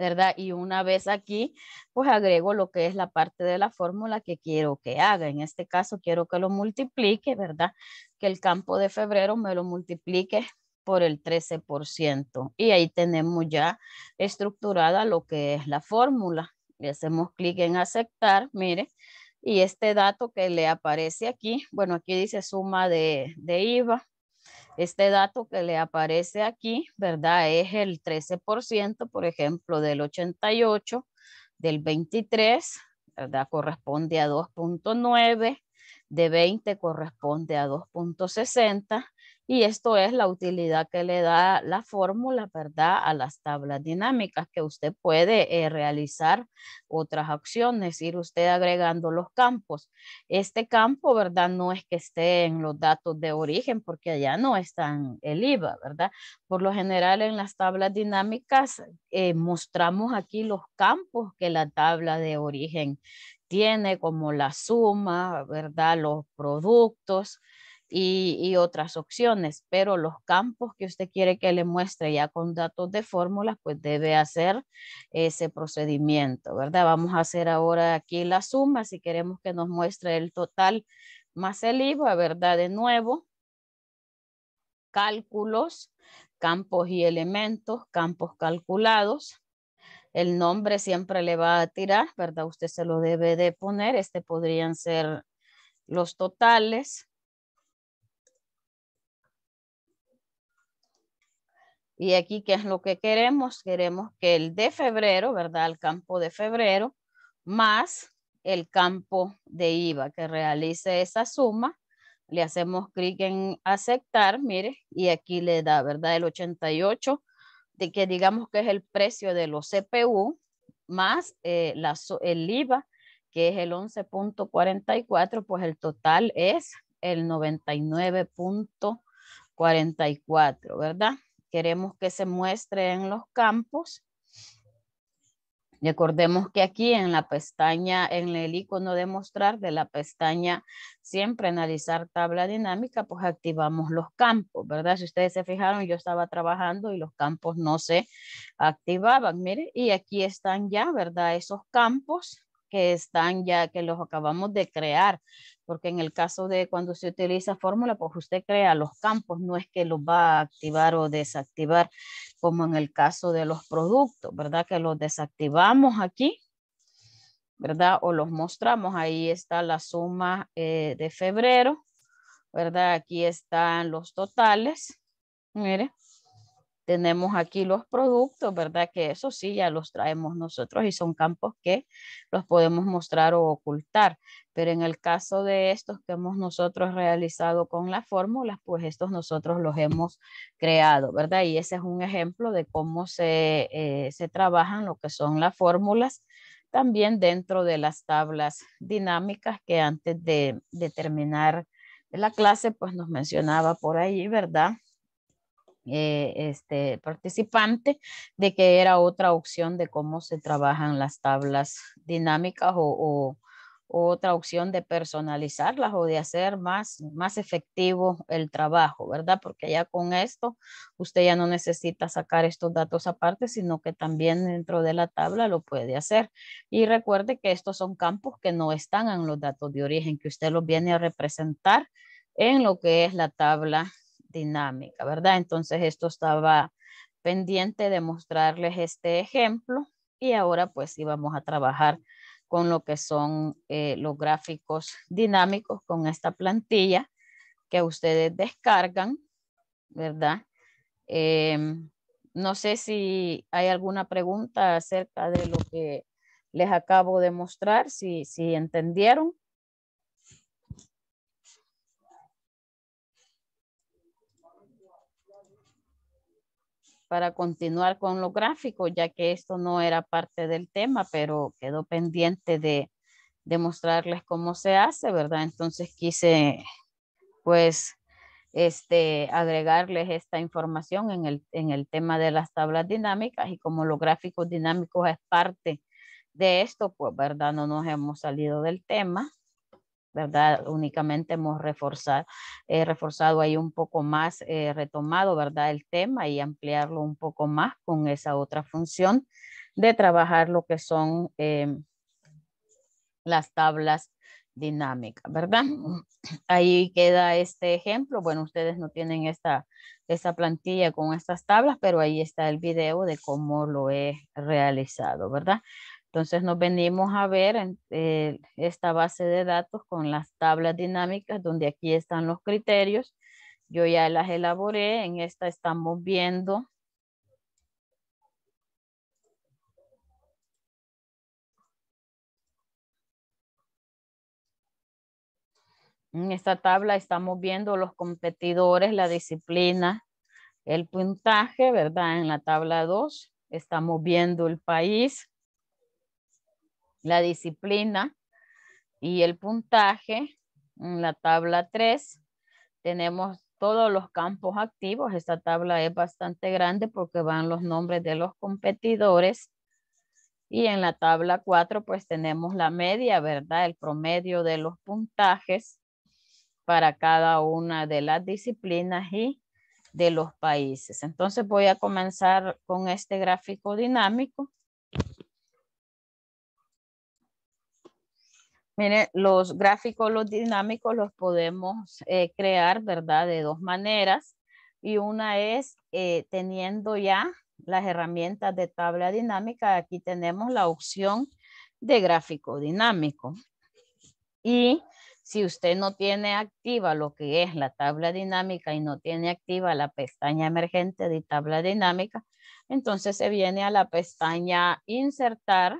A: ¿verdad? Y una vez aquí, pues agrego lo que es la parte de la fórmula que quiero que haga. En este caso, quiero que lo multiplique, ¿verdad? Que el campo de febrero me lo multiplique por el 13%. Y ahí tenemos ya estructurada lo que es la fórmula. Le hacemos clic en aceptar, mire, y este dato que le aparece aquí, bueno, aquí dice suma de, de IVA, este dato que le aparece aquí, ¿verdad? Es el 13%, por ejemplo, del 88, del 23, ¿verdad? Corresponde a 2.9, de 20 corresponde a 2.60 y esto es la utilidad que le da la fórmula, ¿verdad? A las tablas dinámicas que usted puede eh, realizar otras acciones, ir usted agregando los campos. Este campo, ¿verdad? No es que esté en los datos de origen porque allá no están el IVA, ¿verdad? Por lo general en las tablas dinámicas eh, mostramos aquí los campos que la tabla de origen tiene como la suma, ¿verdad? Los productos, y, otras opciones, pero los campos que usted quiere que le muestre ya con datos de fórmulas, pues debe hacer ese procedimiento, ¿verdad? Vamos a hacer ahora aquí la suma, si queremos que nos muestre el total más el IVA, ¿verdad? De nuevo, cálculos, campos y elementos, campos calculados, el nombre siempre le va a tirar, ¿verdad? Usted se lo debe de poner. Este podrían ser los totales. Y aquí, ¿qué es lo que queremos? Queremos que el de febrero, ¿verdad? El campo de febrero más el campo de IVA que realice esa suma. Le hacemos clic en aceptar, mire, y aquí le da, ¿verdad? El 88, de que digamos que es el precio de los CPU más eh, la, el IVA, que es el 11.44, pues el total es el 99.44, ¿verdad? queremos que se muestre en los campos. Recordemos que aquí en la pestaña, en el icono de mostrar de la pestaña siempre analizar tabla dinámica, pues activamos los campos, ¿verdad? Si ustedes se fijaron, yo estaba trabajando y los campos no se activaban, mire, y aquí están ya, ¿verdad? Esos campos que están ya, que los acabamos de crear, porque en el caso de cuando se utiliza fórmula, pues usted crea los campos, no es que los va a activar o desactivar, como en el caso de los productos, ¿verdad? Que los desactivamos aquí, ¿verdad? O los mostramos, ahí está la suma eh, de febrero, ¿verdad? Aquí están los totales, mire, tenemos aquí los productos, ¿verdad? Que eso sí, ya los traemos nosotros y son campos que los podemos mostrar o ocultar. Pero en el caso de estos que hemos nosotros realizado con las fórmulas, pues estos nosotros los hemos creado, ¿verdad? Y ese es un ejemplo de cómo se, eh, trabajan lo que son las fórmulas también dentro de las tablas dinámicas que antes de, de terminar la clase, pues nos mencionaba por ahí, ¿verdad? Eh, este participante de que era otra opción de cómo se trabajan las tablas dinámicas o, otra opción de personalizarlas o de hacer más, más efectivo el trabajo, ¿verdad? Porque ya con esto usted ya no necesita sacar estos datos aparte, sino que también dentro de la tabla lo puede hacer. Y recuerde que estos son campos que no están en los datos de origen, que usted los viene a representar en lo que es la tabla dinámica, ¿verdad? Entonces esto estaba pendiente de mostrarles este ejemplo y ahora pues íbamos a trabajar con lo que son eh, los gráficos dinámicos con esta plantilla que ustedes descargan, ¿verdad? Em, no sé si hay alguna pregunta acerca de lo que les acabo de mostrar, si, si entendieron. para continuar con los gráficos, ya que esto no era parte del tema, pero quedó pendiente de, demostrarles mostrarles cómo se hace, ¿verdad? Entonces quise, pues, este, agregarles esta información en el, tema de las tablas dinámicas y como los gráficos dinámicos es parte de esto, pues, ¿verdad? No nos hemos salido del tema. ¿verdad? Únicamente hemos reforzado, eh, reforzado ahí un poco más, eh, retomado, ¿verdad? El tema y ampliarlo un poco más con esa otra función de trabajar lo que son em, las tablas dinámicas, ¿verdad? Ahí queda este ejemplo. Bueno, ustedes no tienen esta, esta plantilla con estas tablas, pero ahí está el video de cómo lo he realizado, ¿verdad? Entonces nos venimos a ver en, eh, esta base de datos con las tablas dinámicas donde aquí están los criterios. Yo ya las elaboré, en esta estamos viendo En esta tabla estamos viendo los competidores, la disciplina, el puntaje, ¿verdad? En la tabla 2 estamos viendo el país, la disciplina y el puntaje. En la tabla 3 tenemos todos los campos activos. Esta tabla es bastante grande porque van los nombres de los competidores. Y en la tabla 4 pues tenemos la media, ¿verdad? El promedio de los puntajes para cada una de las disciplinas y de los países. Entonces voy a comenzar con este gráfico dinámico Miren, los gráficos, los dinámicos los podemos eh, crear, ¿verdad? De dos maneras. Y una es eh, teniendo ya las herramientas de tabla dinámica. Aquí tenemos la opción de gráfico dinámico. Y si usted no tiene activa lo que es la tabla dinámica y no tiene activa la pestaña emergente de tabla dinámica, entonces se viene a la pestaña insertar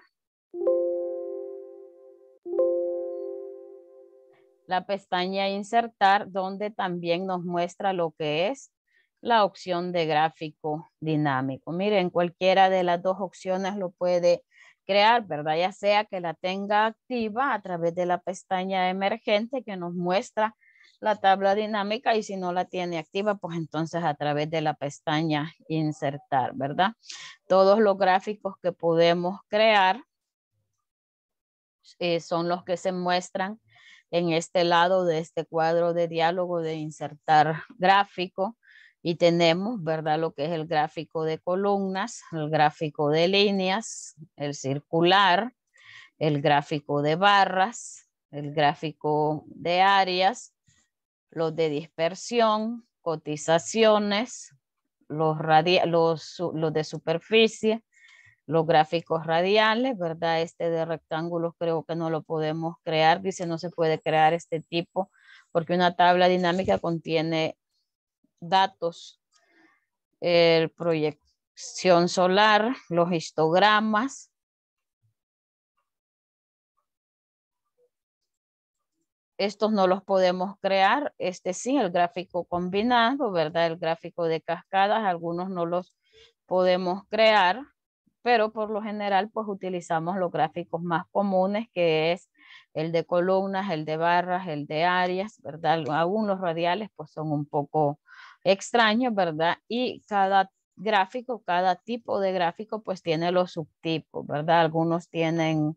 A: la pestaña insertar donde también nos muestra lo que es la opción de gráfico dinámico. Miren, cualquiera de las dos opciones lo puede crear, ¿verdad? Ya sea que la tenga activa a través de la pestaña emergente que nos muestra la tabla dinámica y si no la tiene activa, pues entonces a través de la pestaña insertar, ¿verdad? Todos los gráficos que podemos crear eh, son los que se muestran en este lado de este cuadro de diálogo de insertar gráfico y tenemos, ¿verdad? Lo que es el gráfico de columnas, el gráfico de líneas, el circular, el gráfico de barras, el gráfico de áreas, los de dispersión, cotizaciones, los, los, los de superficie, los gráficos radiales, ¿verdad? Este de rectángulos creo que no lo podemos crear, dice no se puede crear este tipo porque una tabla dinámica contiene datos, el proyección solar, los histogramas, estos no los podemos crear, este sí, el gráfico combinado, ¿verdad? El gráfico de cascadas, algunos no los podemos crear pero por lo general pues utilizamos los gráficos más comunes que es el de columnas, el de barras, el de áreas, ¿verdad? Algunos radiales pues son un poco extraños, ¿verdad? Y cada gráfico, cada tipo de gráfico pues tiene los subtipos, ¿verdad? Algunos tienen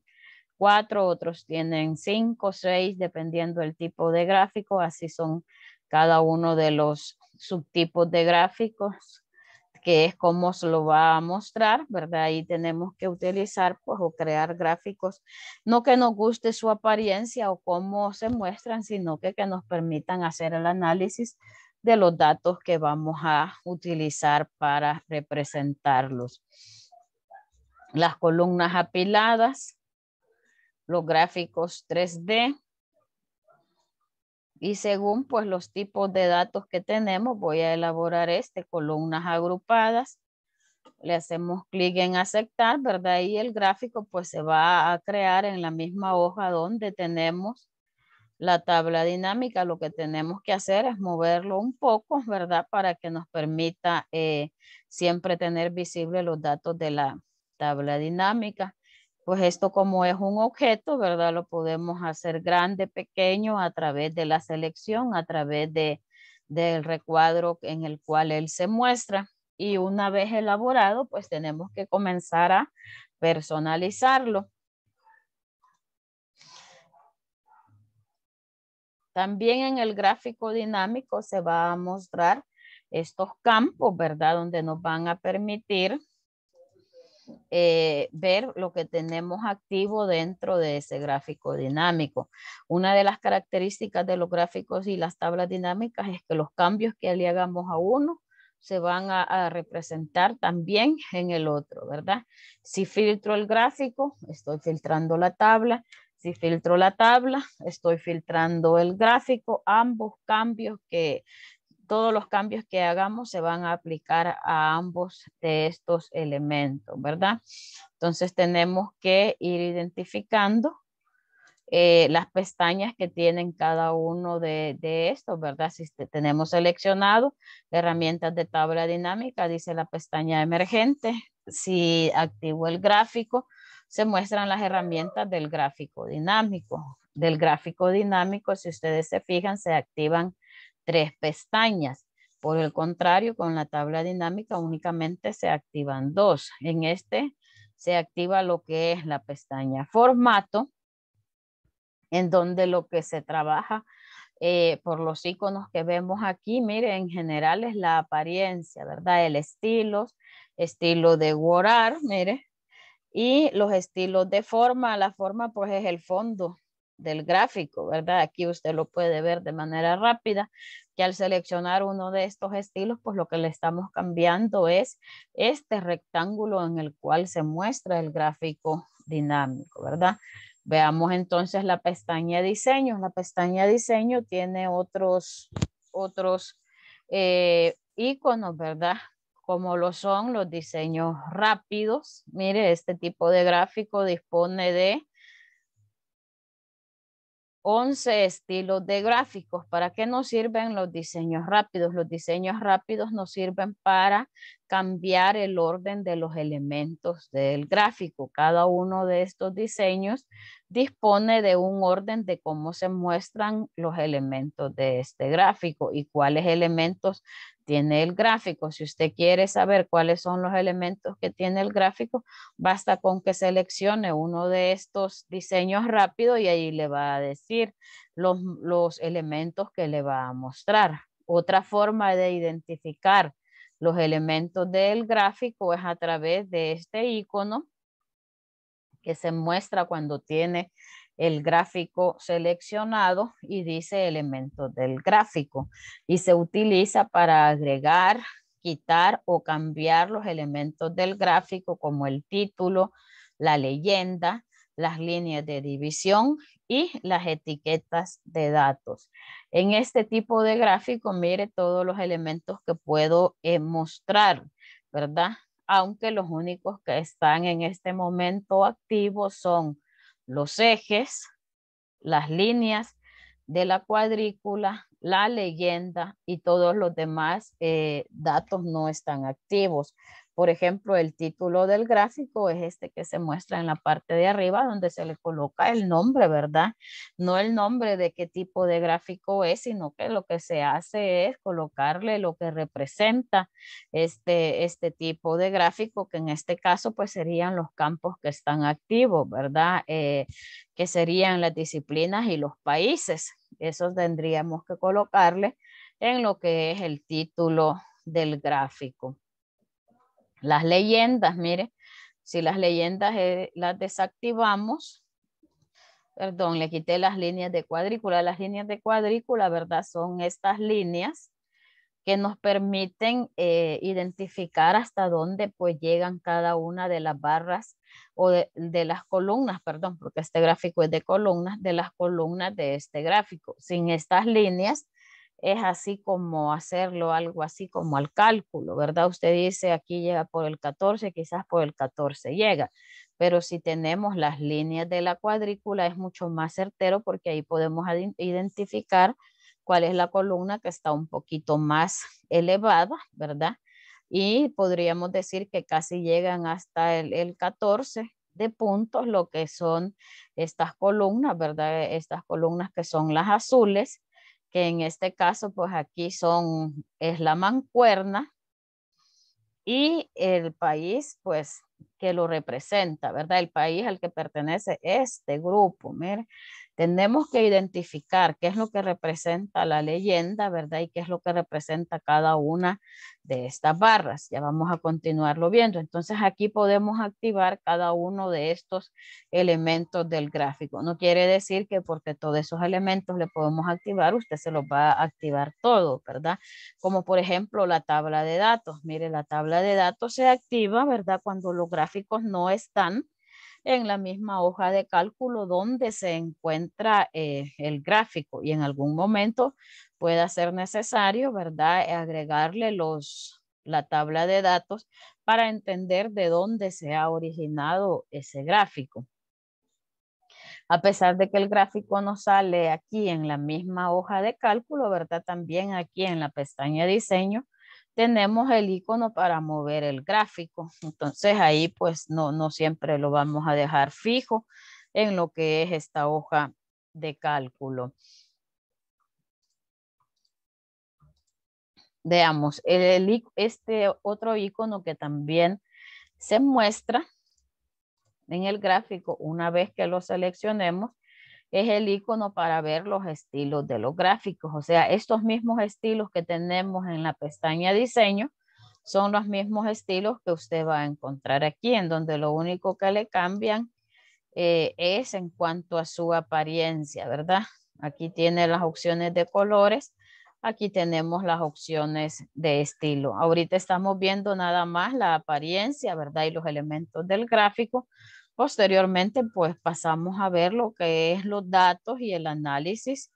A: cuatro, otros tienen cinco, seis, dependiendo del tipo de gráfico, así son cada uno de los subtipos de gráficos que es como se lo va a mostrar, ¿verdad? Ahí tenemos que utilizar pues, o crear gráficos, no que nos guste su apariencia o cómo se muestran, sino que, que nos permitan hacer el análisis de los datos que vamos a utilizar para representarlos. Las columnas apiladas, los gráficos 3D, y según pues los tipos de datos que tenemos, voy a elaborar este, columnas agrupadas. Le hacemos clic en aceptar, ¿verdad? Y el gráfico pues se va a crear en la misma hoja donde tenemos la tabla dinámica. Lo que tenemos que hacer es moverlo un poco, ¿verdad? Para que nos permita eh, siempre tener visible los datos de la tabla dinámica pues esto como es un objeto, ¿verdad? Lo podemos hacer grande, pequeño, a través de la selección, a través de, del recuadro en el cual él se muestra. Y una vez elaborado, pues tenemos que comenzar a personalizarlo. También en el gráfico dinámico se va a mostrar estos campos, ¿verdad? Donde nos van a permitir eh, ver lo que tenemos activo dentro de ese gráfico dinámico. Una de las características de los gráficos y las tablas dinámicas es que los cambios que le hagamos a uno se van a, a, representar también en el otro, ¿verdad? Si filtro el gráfico, estoy filtrando la tabla. Si filtro la tabla, estoy filtrando el gráfico. Ambos cambios que todos los cambios que hagamos se van a aplicar a ambos de estos elementos, ¿verdad? Entonces tenemos que ir identificando eh, las pestañas que tienen cada uno de, estos, ¿verdad? Si tenemos seleccionado herramientas de tabla dinámica, dice la pestaña emergente. Si activo el gráfico, se muestran las herramientas del gráfico dinámico. Del gráfico dinámico, si ustedes se fijan, se activan tres pestañas. Por el contrario, con la tabla dinámica únicamente se activan dos. En este se activa lo que es la pestaña formato, en donde lo que se trabaja eh, por los iconos que vemos aquí, mire, en general es la apariencia, ¿verdad? El estilo, estilo de orar, mire, y los estilos de forma, la forma pues es el fondo del gráfico, ¿verdad? Aquí usted lo puede ver de manera rápida, que al seleccionar uno de estos estilos, pues lo que le estamos cambiando es este rectángulo en el cual se muestra el gráfico dinámico, ¿verdad? Veamos entonces la pestaña diseño. La pestaña diseño tiene otros, otros eh, iconos, ¿verdad? Como lo son los diseños rápidos. Mire, este tipo de gráfico dispone de 11 estilos de gráficos. ¿Para qué nos sirven los diseños rápidos? Los diseños rápidos nos sirven para cambiar el orden de los elementos del gráfico. Cada uno de estos diseños dispone de un orden de cómo se muestran los elementos de este gráfico y cuáles elementos tiene el gráfico. Si usted quiere saber cuáles son los elementos que tiene el gráfico, basta con que seleccione uno de estos diseños rápido y ahí le va a decir los, los elementos que le va a mostrar. Otra forma de identificar los elementos del gráfico es a través de este icono que se muestra cuando tiene el gráfico seleccionado y dice elementos del gráfico y se utiliza para agregar, quitar o cambiar los elementos del gráfico como el título, la leyenda, las líneas de división y las etiquetas de datos. En este tipo de gráfico, mire todos los elementos que puedo eh, mostrar, ¿verdad? Aunque los únicos que están en este momento activos son los ejes, las líneas de la cuadrícula, la leyenda y todos los demás eh, datos no están activos. Por ejemplo, el título del gráfico es este que se muestra en la parte de arriba donde se le coloca el nombre, ¿verdad? No el nombre de qué tipo de gráfico es, sino que lo que se hace es colocarle lo que representa este, este tipo de gráfico, que en este caso pues serían los campos que están activos, ¿verdad? Eh, que serían las disciplinas y los países. Eso tendríamos que colocarle en lo que es el título del gráfico. Las leyendas, mire, si las leyendas eh, las desactivamos, perdón, le quité las líneas de cuadrícula. Las líneas de cuadrícula, ¿verdad? Son estas líneas que nos permiten eh, identificar hasta dónde pues llegan cada una de las barras o de, las columnas, perdón, porque este gráfico es de columnas, de las columnas de este gráfico. Sin estas líneas, es así como hacerlo, algo así como al cálculo, ¿verdad? Usted dice aquí llega por el 14, quizás por el 14 llega, pero si tenemos las líneas de la cuadrícula es mucho más certero porque ahí podemos identificar cuál es la columna que está un poquito más elevada, ¿verdad? Y podríamos decir que casi llegan hasta el, 14, de puntos, lo que son estas columnas, ¿verdad? Estas columnas que son las azules, que en este caso pues aquí son, es la mancuerna y el país pues que lo representa, ¿verdad? El país al que pertenece este grupo, miren. Tenemos que identificar qué es lo que representa la leyenda, ¿verdad? Y qué es lo que representa cada una de estas barras. Ya vamos a continuarlo viendo. Entonces aquí podemos activar cada uno de estos elementos del gráfico. No quiere decir que porque todos esos elementos le podemos activar, usted se los va a activar todo, ¿verdad? Como por ejemplo la tabla de datos. Mire, la tabla de datos se activa, ¿verdad? Cuando los gráficos no están en la misma hoja de cálculo donde se encuentra eh, el gráfico y en algún momento pueda ser necesario, ¿verdad? Agregarle los, la tabla de datos para entender de dónde se ha originado ese gráfico. A pesar de que el gráfico no sale aquí en la misma hoja de cálculo, ¿verdad? También aquí en la pestaña diseño tenemos el icono para mover el gráfico. Entonces ahí pues no, siempre lo vamos a dejar fijo en lo que es esta hoja de cálculo. Veamos, el, este otro icono que también se muestra en el gráfico una vez que lo seleccionemos es el icono para ver los estilos de los gráficos. O sea, estos mismos estilos que tenemos en la pestaña diseño son los mismos estilos que usted va a encontrar aquí, en donde lo único que le cambian eh, es en cuanto a su apariencia, ¿verdad? Aquí tiene las opciones de colores, aquí tenemos las opciones de estilo. Ahorita estamos viendo nada más la apariencia, ¿verdad? Y los elementos del gráfico, Posteriormente, pues pasamos a ver lo que es los datos y el análisis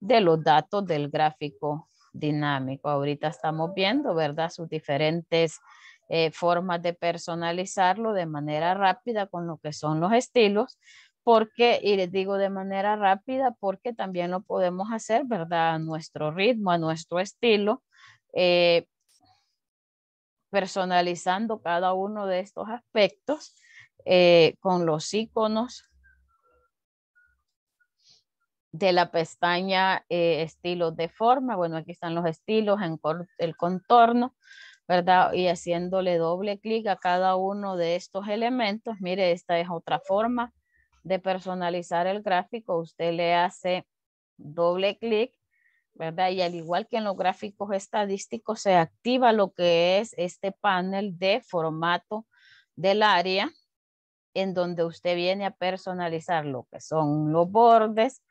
A: de los datos del gráfico dinámico. Ahorita estamos viendo, ¿verdad? Sus diferentes eh, formas de personalizarlo de manera rápida con lo que son los estilos. Porque, y les digo de manera rápida, porque también lo podemos hacer, ¿verdad? A nuestro ritmo, a nuestro estilo, eh, personalizando cada uno de estos aspectos eh, con los iconos de la pestaña eh, estilos de forma. Bueno, aquí están los estilos, en el contorno, ¿verdad? Y haciéndole doble clic a cada uno de estos elementos. Mire, esta es otra forma de personalizar el gráfico. Usted le hace doble clic, ¿verdad? Y al igual que en los gráficos estadísticos, se activa lo que es este panel de formato del área, en donde usted viene a personalizar lo que son los bordes,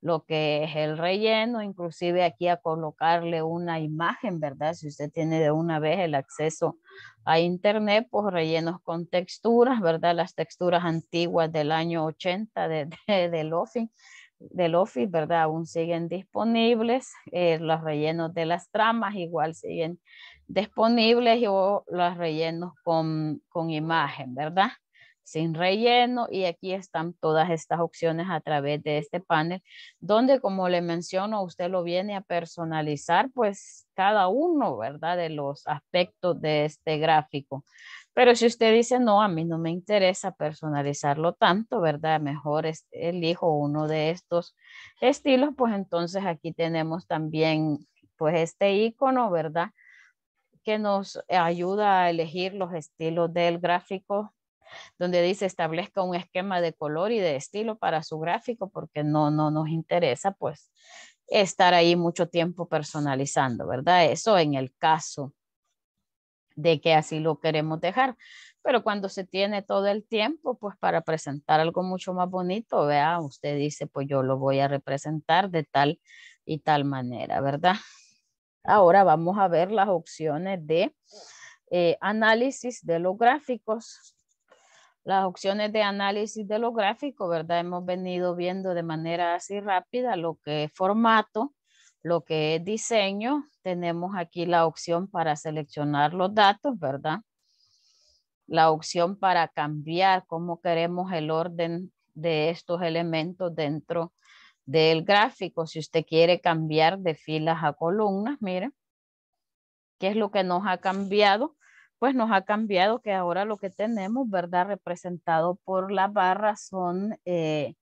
A: lo que es el relleno, inclusive aquí a colocarle una imagen, ¿verdad? Si usted tiene de una vez el acceso a internet, pues rellenos con texturas, ¿verdad? Las texturas antiguas del año 80 de, del Office, del Office, ¿verdad? Aún siguen disponibles, eh, los rellenos de las tramas igual siguen disponibles o los rellenos con imagen, ¿verdad? sin relleno y aquí están todas estas opciones a través de este panel donde como le menciono usted lo viene a personalizar pues cada uno verdad de los aspectos de este gráfico pero si usted dice no a mí no me interesa personalizarlo tanto verdad mejor elijo uno de estos estilos pues entonces aquí tenemos también pues este icono verdad que nos ayuda a elegir los estilos del gráfico donde dice establezca un esquema de color y de estilo para su gráfico porque no, no nos interesa pues estar ahí mucho tiempo personalizando, ¿verdad? Eso en el caso de que así lo queremos dejar. Pero cuando se tiene todo el tiempo, pues para presentar algo mucho más bonito, vea, usted dice, pues yo lo voy a representar de tal y tal manera, ¿verdad? Ahora vamos a ver las opciones de eh, análisis de los gráficos las opciones de análisis de los gráficos, ¿verdad? Hemos venido viendo de manera así rápida lo que es formato, lo que es diseño. Tenemos aquí la opción para seleccionar los datos, ¿verdad? La opción para cambiar cómo queremos el orden de estos elementos dentro del gráfico. Si usted quiere cambiar de filas a columnas, mire, ¿qué es lo que nos ha cambiado? pues nos ha cambiado que ahora lo que tenemos, ¿verdad? Representado por la barra son, eh,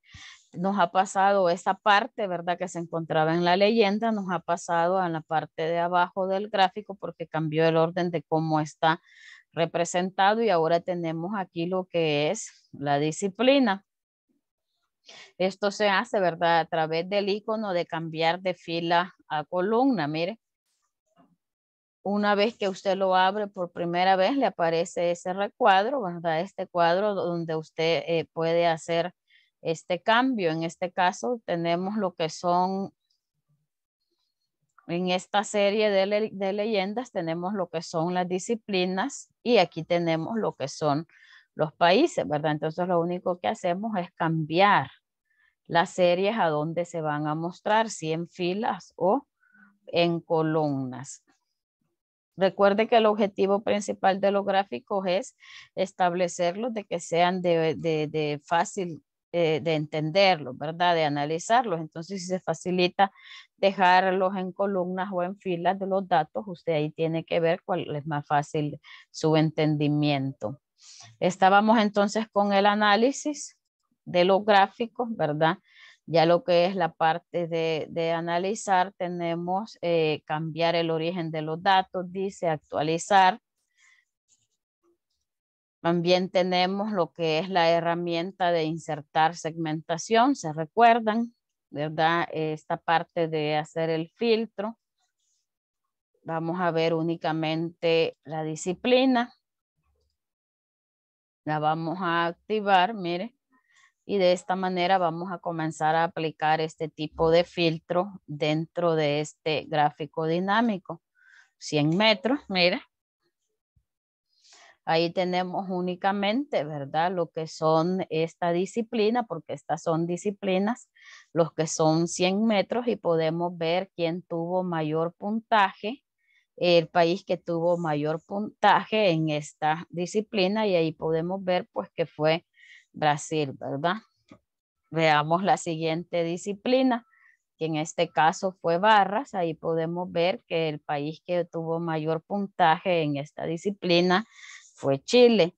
A: nos ha pasado esa parte, ¿verdad? Que se encontraba en la leyenda, nos ha pasado a la parte de abajo del gráfico porque cambió el orden de cómo está representado y ahora tenemos aquí lo que es la disciplina. Esto se hace, ¿verdad? A través del icono de cambiar de fila a columna, mire. Una vez que usted lo abre por primera vez, le aparece ese recuadro, ¿verdad? Este cuadro donde usted eh, puede hacer este cambio. En este caso tenemos lo que son, en esta serie de, de leyendas tenemos lo que son las disciplinas y aquí tenemos lo que son los países, ¿verdad? Entonces lo único que hacemos es cambiar las series a donde se van a mostrar, si en filas o en columnas. Recuerde que el objetivo principal de los gráficos es establecerlos de que sean de, fácil eh, de entenderlos, ¿verdad? De analizarlos. Entonces, si se facilita dejarlos en columnas o en filas de los datos, usted ahí tiene que ver cuál es más fácil su entendimiento. Estábamos entonces con el análisis de los gráficos, ¿verdad? Ya lo que es la parte de, analizar, tenemos eh, cambiar el origen de los datos, dice actualizar. También tenemos lo que es la herramienta de insertar segmentación, ¿se recuerdan? ¿Verdad? Esta parte de hacer el filtro. Vamos a ver únicamente la disciplina. La vamos a activar, mire y de esta manera vamos a comenzar a aplicar este tipo de filtro dentro de este gráfico dinámico. 100 metros, mira. Ahí tenemos únicamente, ¿verdad? Lo que son esta disciplina, porque estas son disciplinas, los que son 100 metros y podemos ver quién tuvo mayor puntaje, el país que tuvo mayor puntaje en esta disciplina y ahí podemos ver pues que fue Brasil, ¿verdad? Veamos la siguiente disciplina, que en este caso fue barras. Ahí podemos ver que el país que tuvo mayor puntaje en esta disciplina fue Chile.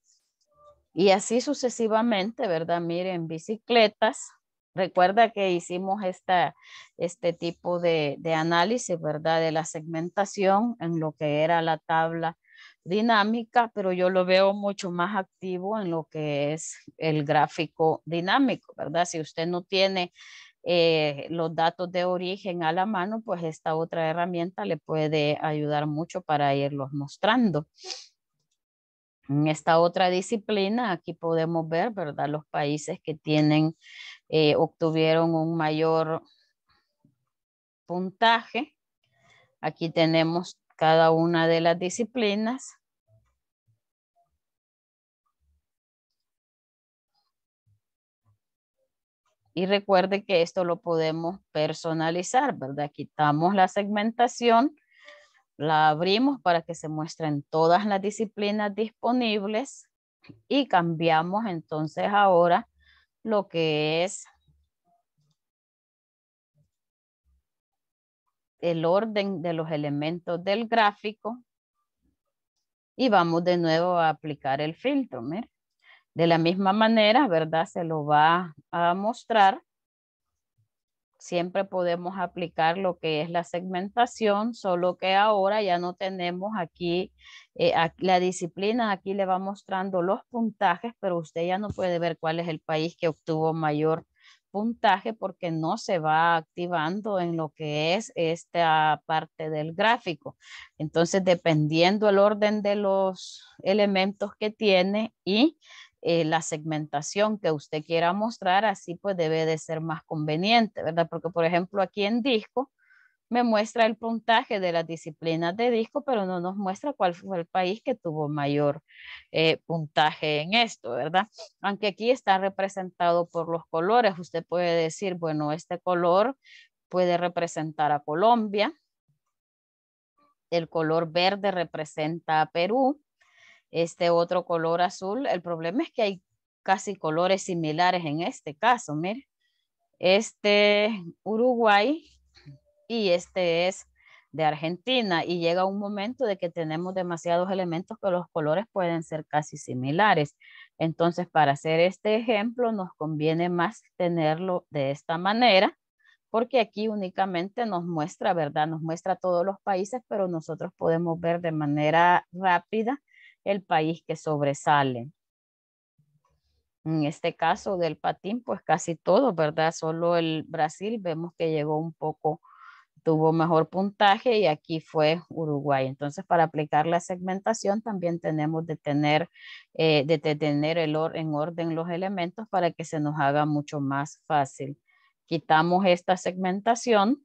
A: Y así sucesivamente, ¿verdad? Miren, bicicletas. Recuerda que hicimos esta, este tipo de, de análisis, ¿verdad? De la segmentación en lo que era la tabla dinámica, pero yo lo veo mucho más activo en lo que es el gráfico dinámico, ¿verdad? Si usted no tiene eh, los datos de origen a la mano, pues esta otra herramienta le puede ayudar mucho para irlos mostrando. En esta otra disciplina, aquí podemos ver, ¿verdad? Los países que tienen, eh, obtuvieron un mayor puntaje. Aquí tenemos cada una de las disciplinas. Y recuerde que esto lo podemos personalizar, ¿verdad? Quitamos la segmentación, la abrimos para que se muestren todas las disciplinas disponibles y cambiamos entonces ahora lo que es el orden de los elementos del gráfico y vamos de nuevo a aplicar el filtro. De la misma manera, ¿verdad? Se lo va a mostrar. Siempre podemos aplicar lo que es la segmentación, solo que ahora ya no tenemos aquí eh, la disciplina, aquí le va mostrando los puntajes, pero usted ya no puede ver cuál es el país que obtuvo mayor puntaje porque no se va activando en lo que es esta parte del gráfico. Entonces, dependiendo el orden de los elementos que tiene y eh, la segmentación que usted quiera mostrar, así pues debe de ser más conveniente, ¿verdad? Porque por ejemplo aquí en disco me muestra el puntaje de las disciplinas de disco, pero no nos muestra cuál fue el país que tuvo mayor eh, puntaje en esto, ¿verdad? Aunque aquí está representado por los colores, usted puede decir, bueno, este color puede representar a Colombia, el color verde representa a Perú, este otro color azul. El problema es que hay casi colores similares en este caso, mire. Este Uruguay y este es de Argentina y llega un momento de que tenemos demasiados elementos que los colores pueden ser casi similares. Entonces, para hacer este ejemplo, nos conviene más tenerlo de esta manera, porque aquí únicamente nos muestra, ¿verdad? Nos muestra todos los países, pero nosotros podemos ver de manera rápida el país que sobresale. En este caso del patín, pues casi todo, ¿verdad? Solo el Brasil vemos que llegó un poco, tuvo mejor puntaje y aquí fue Uruguay. Entonces, para aplicar la segmentación también tenemos de tener, eh, de tener el en orden los elementos para que se nos haga mucho más fácil. Quitamos esta segmentación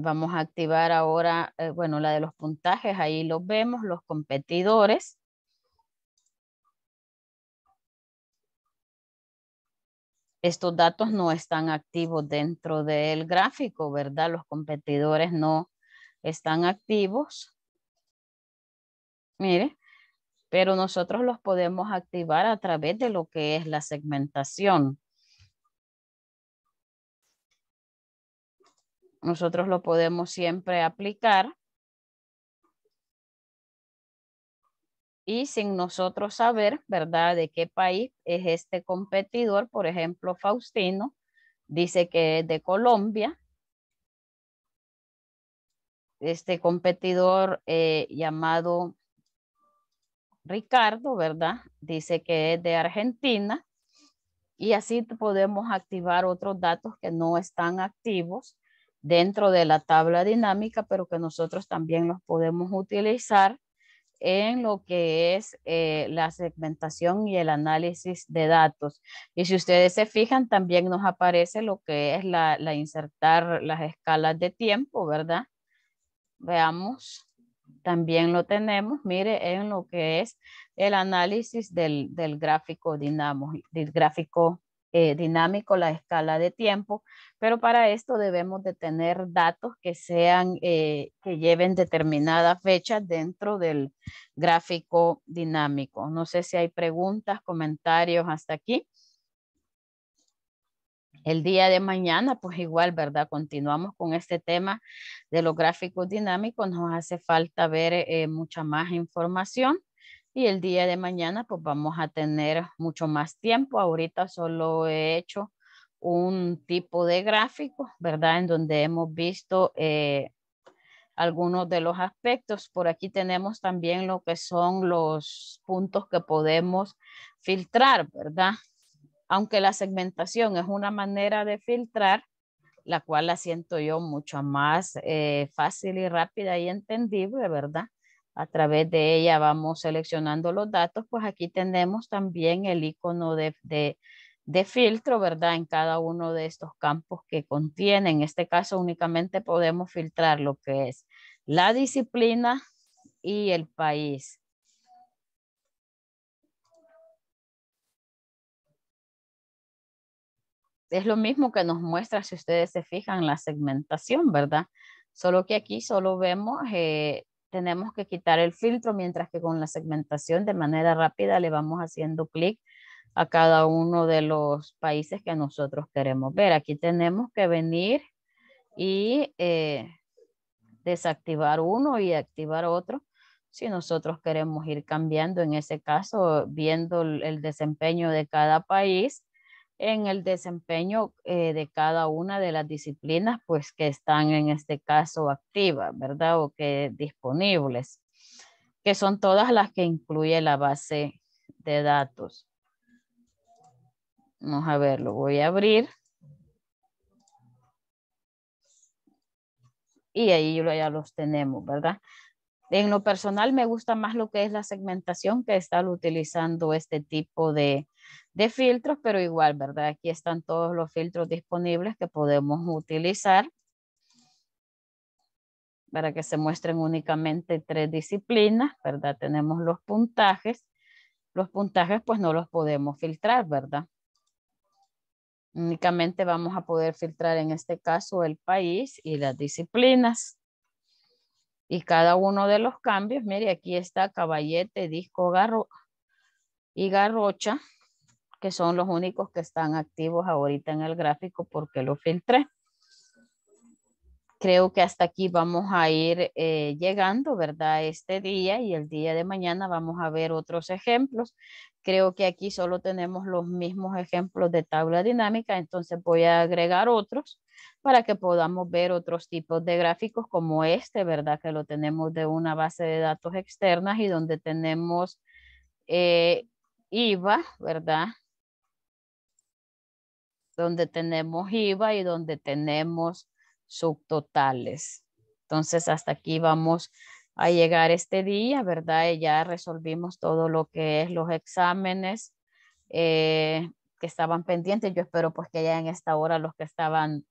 A: Vamos a activar ahora, eh, bueno, la de los puntajes, ahí los vemos, los competidores. Estos datos no están activos dentro del gráfico, ¿verdad? Los competidores no están activos. Mire, pero nosotros los podemos activar a través de lo que es la segmentación. Nosotros lo podemos siempre aplicar. Y sin nosotros saber, ¿verdad? De qué país es este competidor. Por ejemplo, Faustino dice que es de Colombia. Este competidor eh, llamado Ricardo, ¿verdad? Dice que es de Argentina. Y así podemos activar otros datos que no están activos dentro de la tabla dinámica, pero que nosotros también los podemos utilizar en lo que es eh, la segmentación y el análisis de datos. Y si ustedes se fijan, también nos aparece lo que es la, insertar las escalas de tiempo, ¿verdad? Veamos, también lo tenemos, mire, en lo que es el análisis del, gráfico dinámico, del gráfico eh, dinámico la escala de tiempo, pero para esto debemos de tener datos que sean, eh, que lleven determinadas fechas dentro del gráfico dinámico. No sé si hay preguntas, comentarios hasta aquí. El día de mañana, pues igual, ¿verdad? Continuamos con este tema de los gráficos dinámicos. Nos hace falta ver eh, mucha más información. Y el día de mañana pues vamos a tener mucho más tiempo. Ahorita solo he hecho un tipo de gráfico, ¿verdad? En donde hemos visto eh, algunos de los aspectos. Por aquí tenemos también lo que son los puntos que podemos filtrar, ¿verdad? Aunque la segmentación es una manera de filtrar, la cual la siento yo mucho más eh, fácil y rápida y entendible, ¿verdad? a través de ella vamos seleccionando los datos, pues aquí tenemos también el icono de, filtro, ¿verdad? En cada uno de estos campos que contienen. En este caso únicamente podemos filtrar lo que es la disciplina y el país. Es lo mismo que nos muestra, si ustedes se fijan, la segmentación, ¿verdad? Solo que aquí solo vemos eh, tenemos que quitar el filtro, mientras que con la segmentación de manera rápida le vamos haciendo clic a cada uno de los países que nosotros queremos ver. Aquí tenemos que venir y eh, desactivar uno y activar otro. Si nosotros queremos ir cambiando, en ese caso, viendo el desempeño de cada país, en el desempeño eh, de cada una de las disciplinas, pues que están en este caso activas, ¿verdad? O que disponibles, que son todas las que incluye la base de datos. Vamos a ver, lo voy a abrir. Y ahí ya los tenemos, ¿verdad? En lo personal me gusta más lo que es la segmentación que están utilizando este tipo de, de filtros, pero igual, ¿verdad? Aquí están todos los filtros disponibles que podemos utilizar para que se muestren únicamente tres disciplinas, ¿verdad? Tenemos los puntajes. Los puntajes pues no los podemos filtrar, ¿verdad? Únicamente vamos a poder filtrar en este caso el país y las disciplinas. Y cada uno de los cambios, mire, aquí está caballete, disco garro y garrocha, que son los únicos que están activos ahorita en el gráfico porque lo filtré. Creo que hasta aquí vamos a ir eh, llegando, ¿verdad? Este día y el día de mañana vamos a ver otros ejemplos. Creo que aquí solo tenemos los mismos ejemplos de tabla dinámica, entonces voy a agregar otros para que podamos ver otros tipos de gráficos como este, ¿verdad? Que lo tenemos de una base de datos externas y donde tenemos eh, IVA, ¿verdad? donde tenemos IVA y donde tenemos subtotales. Entonces, hasta aquí vamos a llegar este día, ¿verdad? ya resolvimos todo lo que es los exámenes eh, que estaban pendientes. Yo espero pues que ya en esta hora los que estaban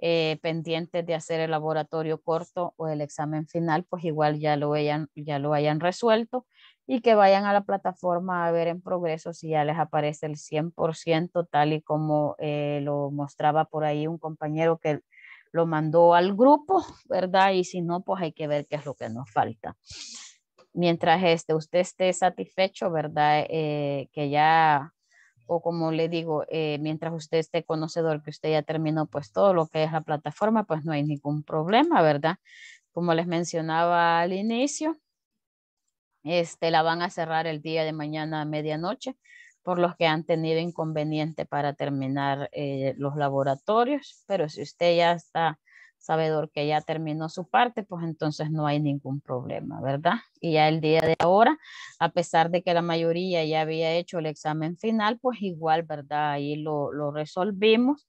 A: eh, pendientes de hacer el laboratorio corto o el examen final, pues igual ya lo hayan, ya lo hayan resuelto y que vayan a la plataforma a ver en progreso si ya les aparece el 100% tal y como eh, lo mostraba por ahí un compañero que lo mandó al grupo, ¿verdad? Y si no, pues hay que ver qué es lo que nos falta. Mientras este, usted esté satisfecho, ¿verdad? Eh, que ya, o como le digo, eh, mientras usted esté conocedor que usted ya terminó pues todo lo que es la plataforma, pues no hay ningún problema, ¿verdad? Como les mencionaba al inicio, este, la van a cerrar el día de mañana a medianoche por los que han tenido inconveniente para terminar eh, los laboratorios, pero si usted ya está sabedor que ya terminó su parte, pues entonces no hay ningún problema, ¿verdad? Y ya el día de ahora, a pesar de que la mayoría ya había hecho el examen final, pues igual, ¿verdad? Ahí lo resolvimos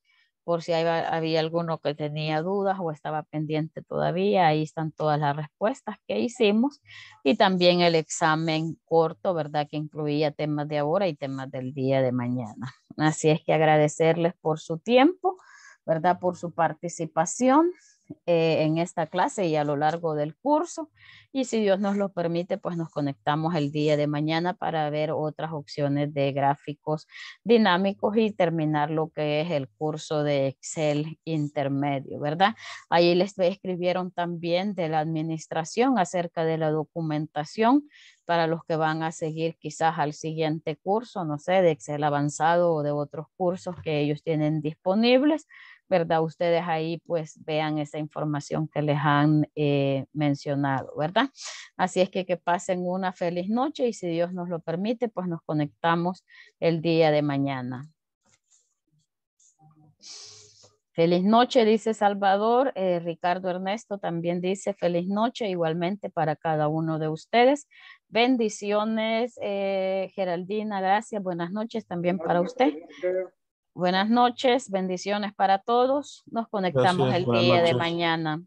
A: por si había, alguno que tenía dudas o estaba pendiente todavía, ahí están todas las respuestas que hicimos y también el examen corto, ¿verdad? Que incluía temas de ahora y temas del día de mañana. Así es que agradecerles por su tiempo, ¿verdad? Por su participación eh, en esta clase y a lo largo del curso. Y si Dios nos lo permite, pues nos conectamos el día de mañana para ver otras opciones de gráficos dinámicos y terminar lo que es el curso de Excel intermedio, ¿verdad? Ahí les escribieron también de la administración acerca de la documentación para los que van a seguir quizás al siguiente curso, no sé, de Excel avanzado o de otros cursos que ellos tienen disponibles ¿verdad? Ustedes ahí pues vean esa información que les han eh, mencionado, ¿verdad? Así es que que pasen una feliz noche y si Dios nos lo permite, pues nos conectamos el día de mañana. Feliz noche, dice Salvador. Eh, Ricardo Ernesto también dice feliz noche, igualmente para cada uno de ustedes. Bendiciones, eh, Geraldina, gracias. Buenas noches también para usted. Buenas noches, bendiciones para todos. Nos conectamos el día de mañana.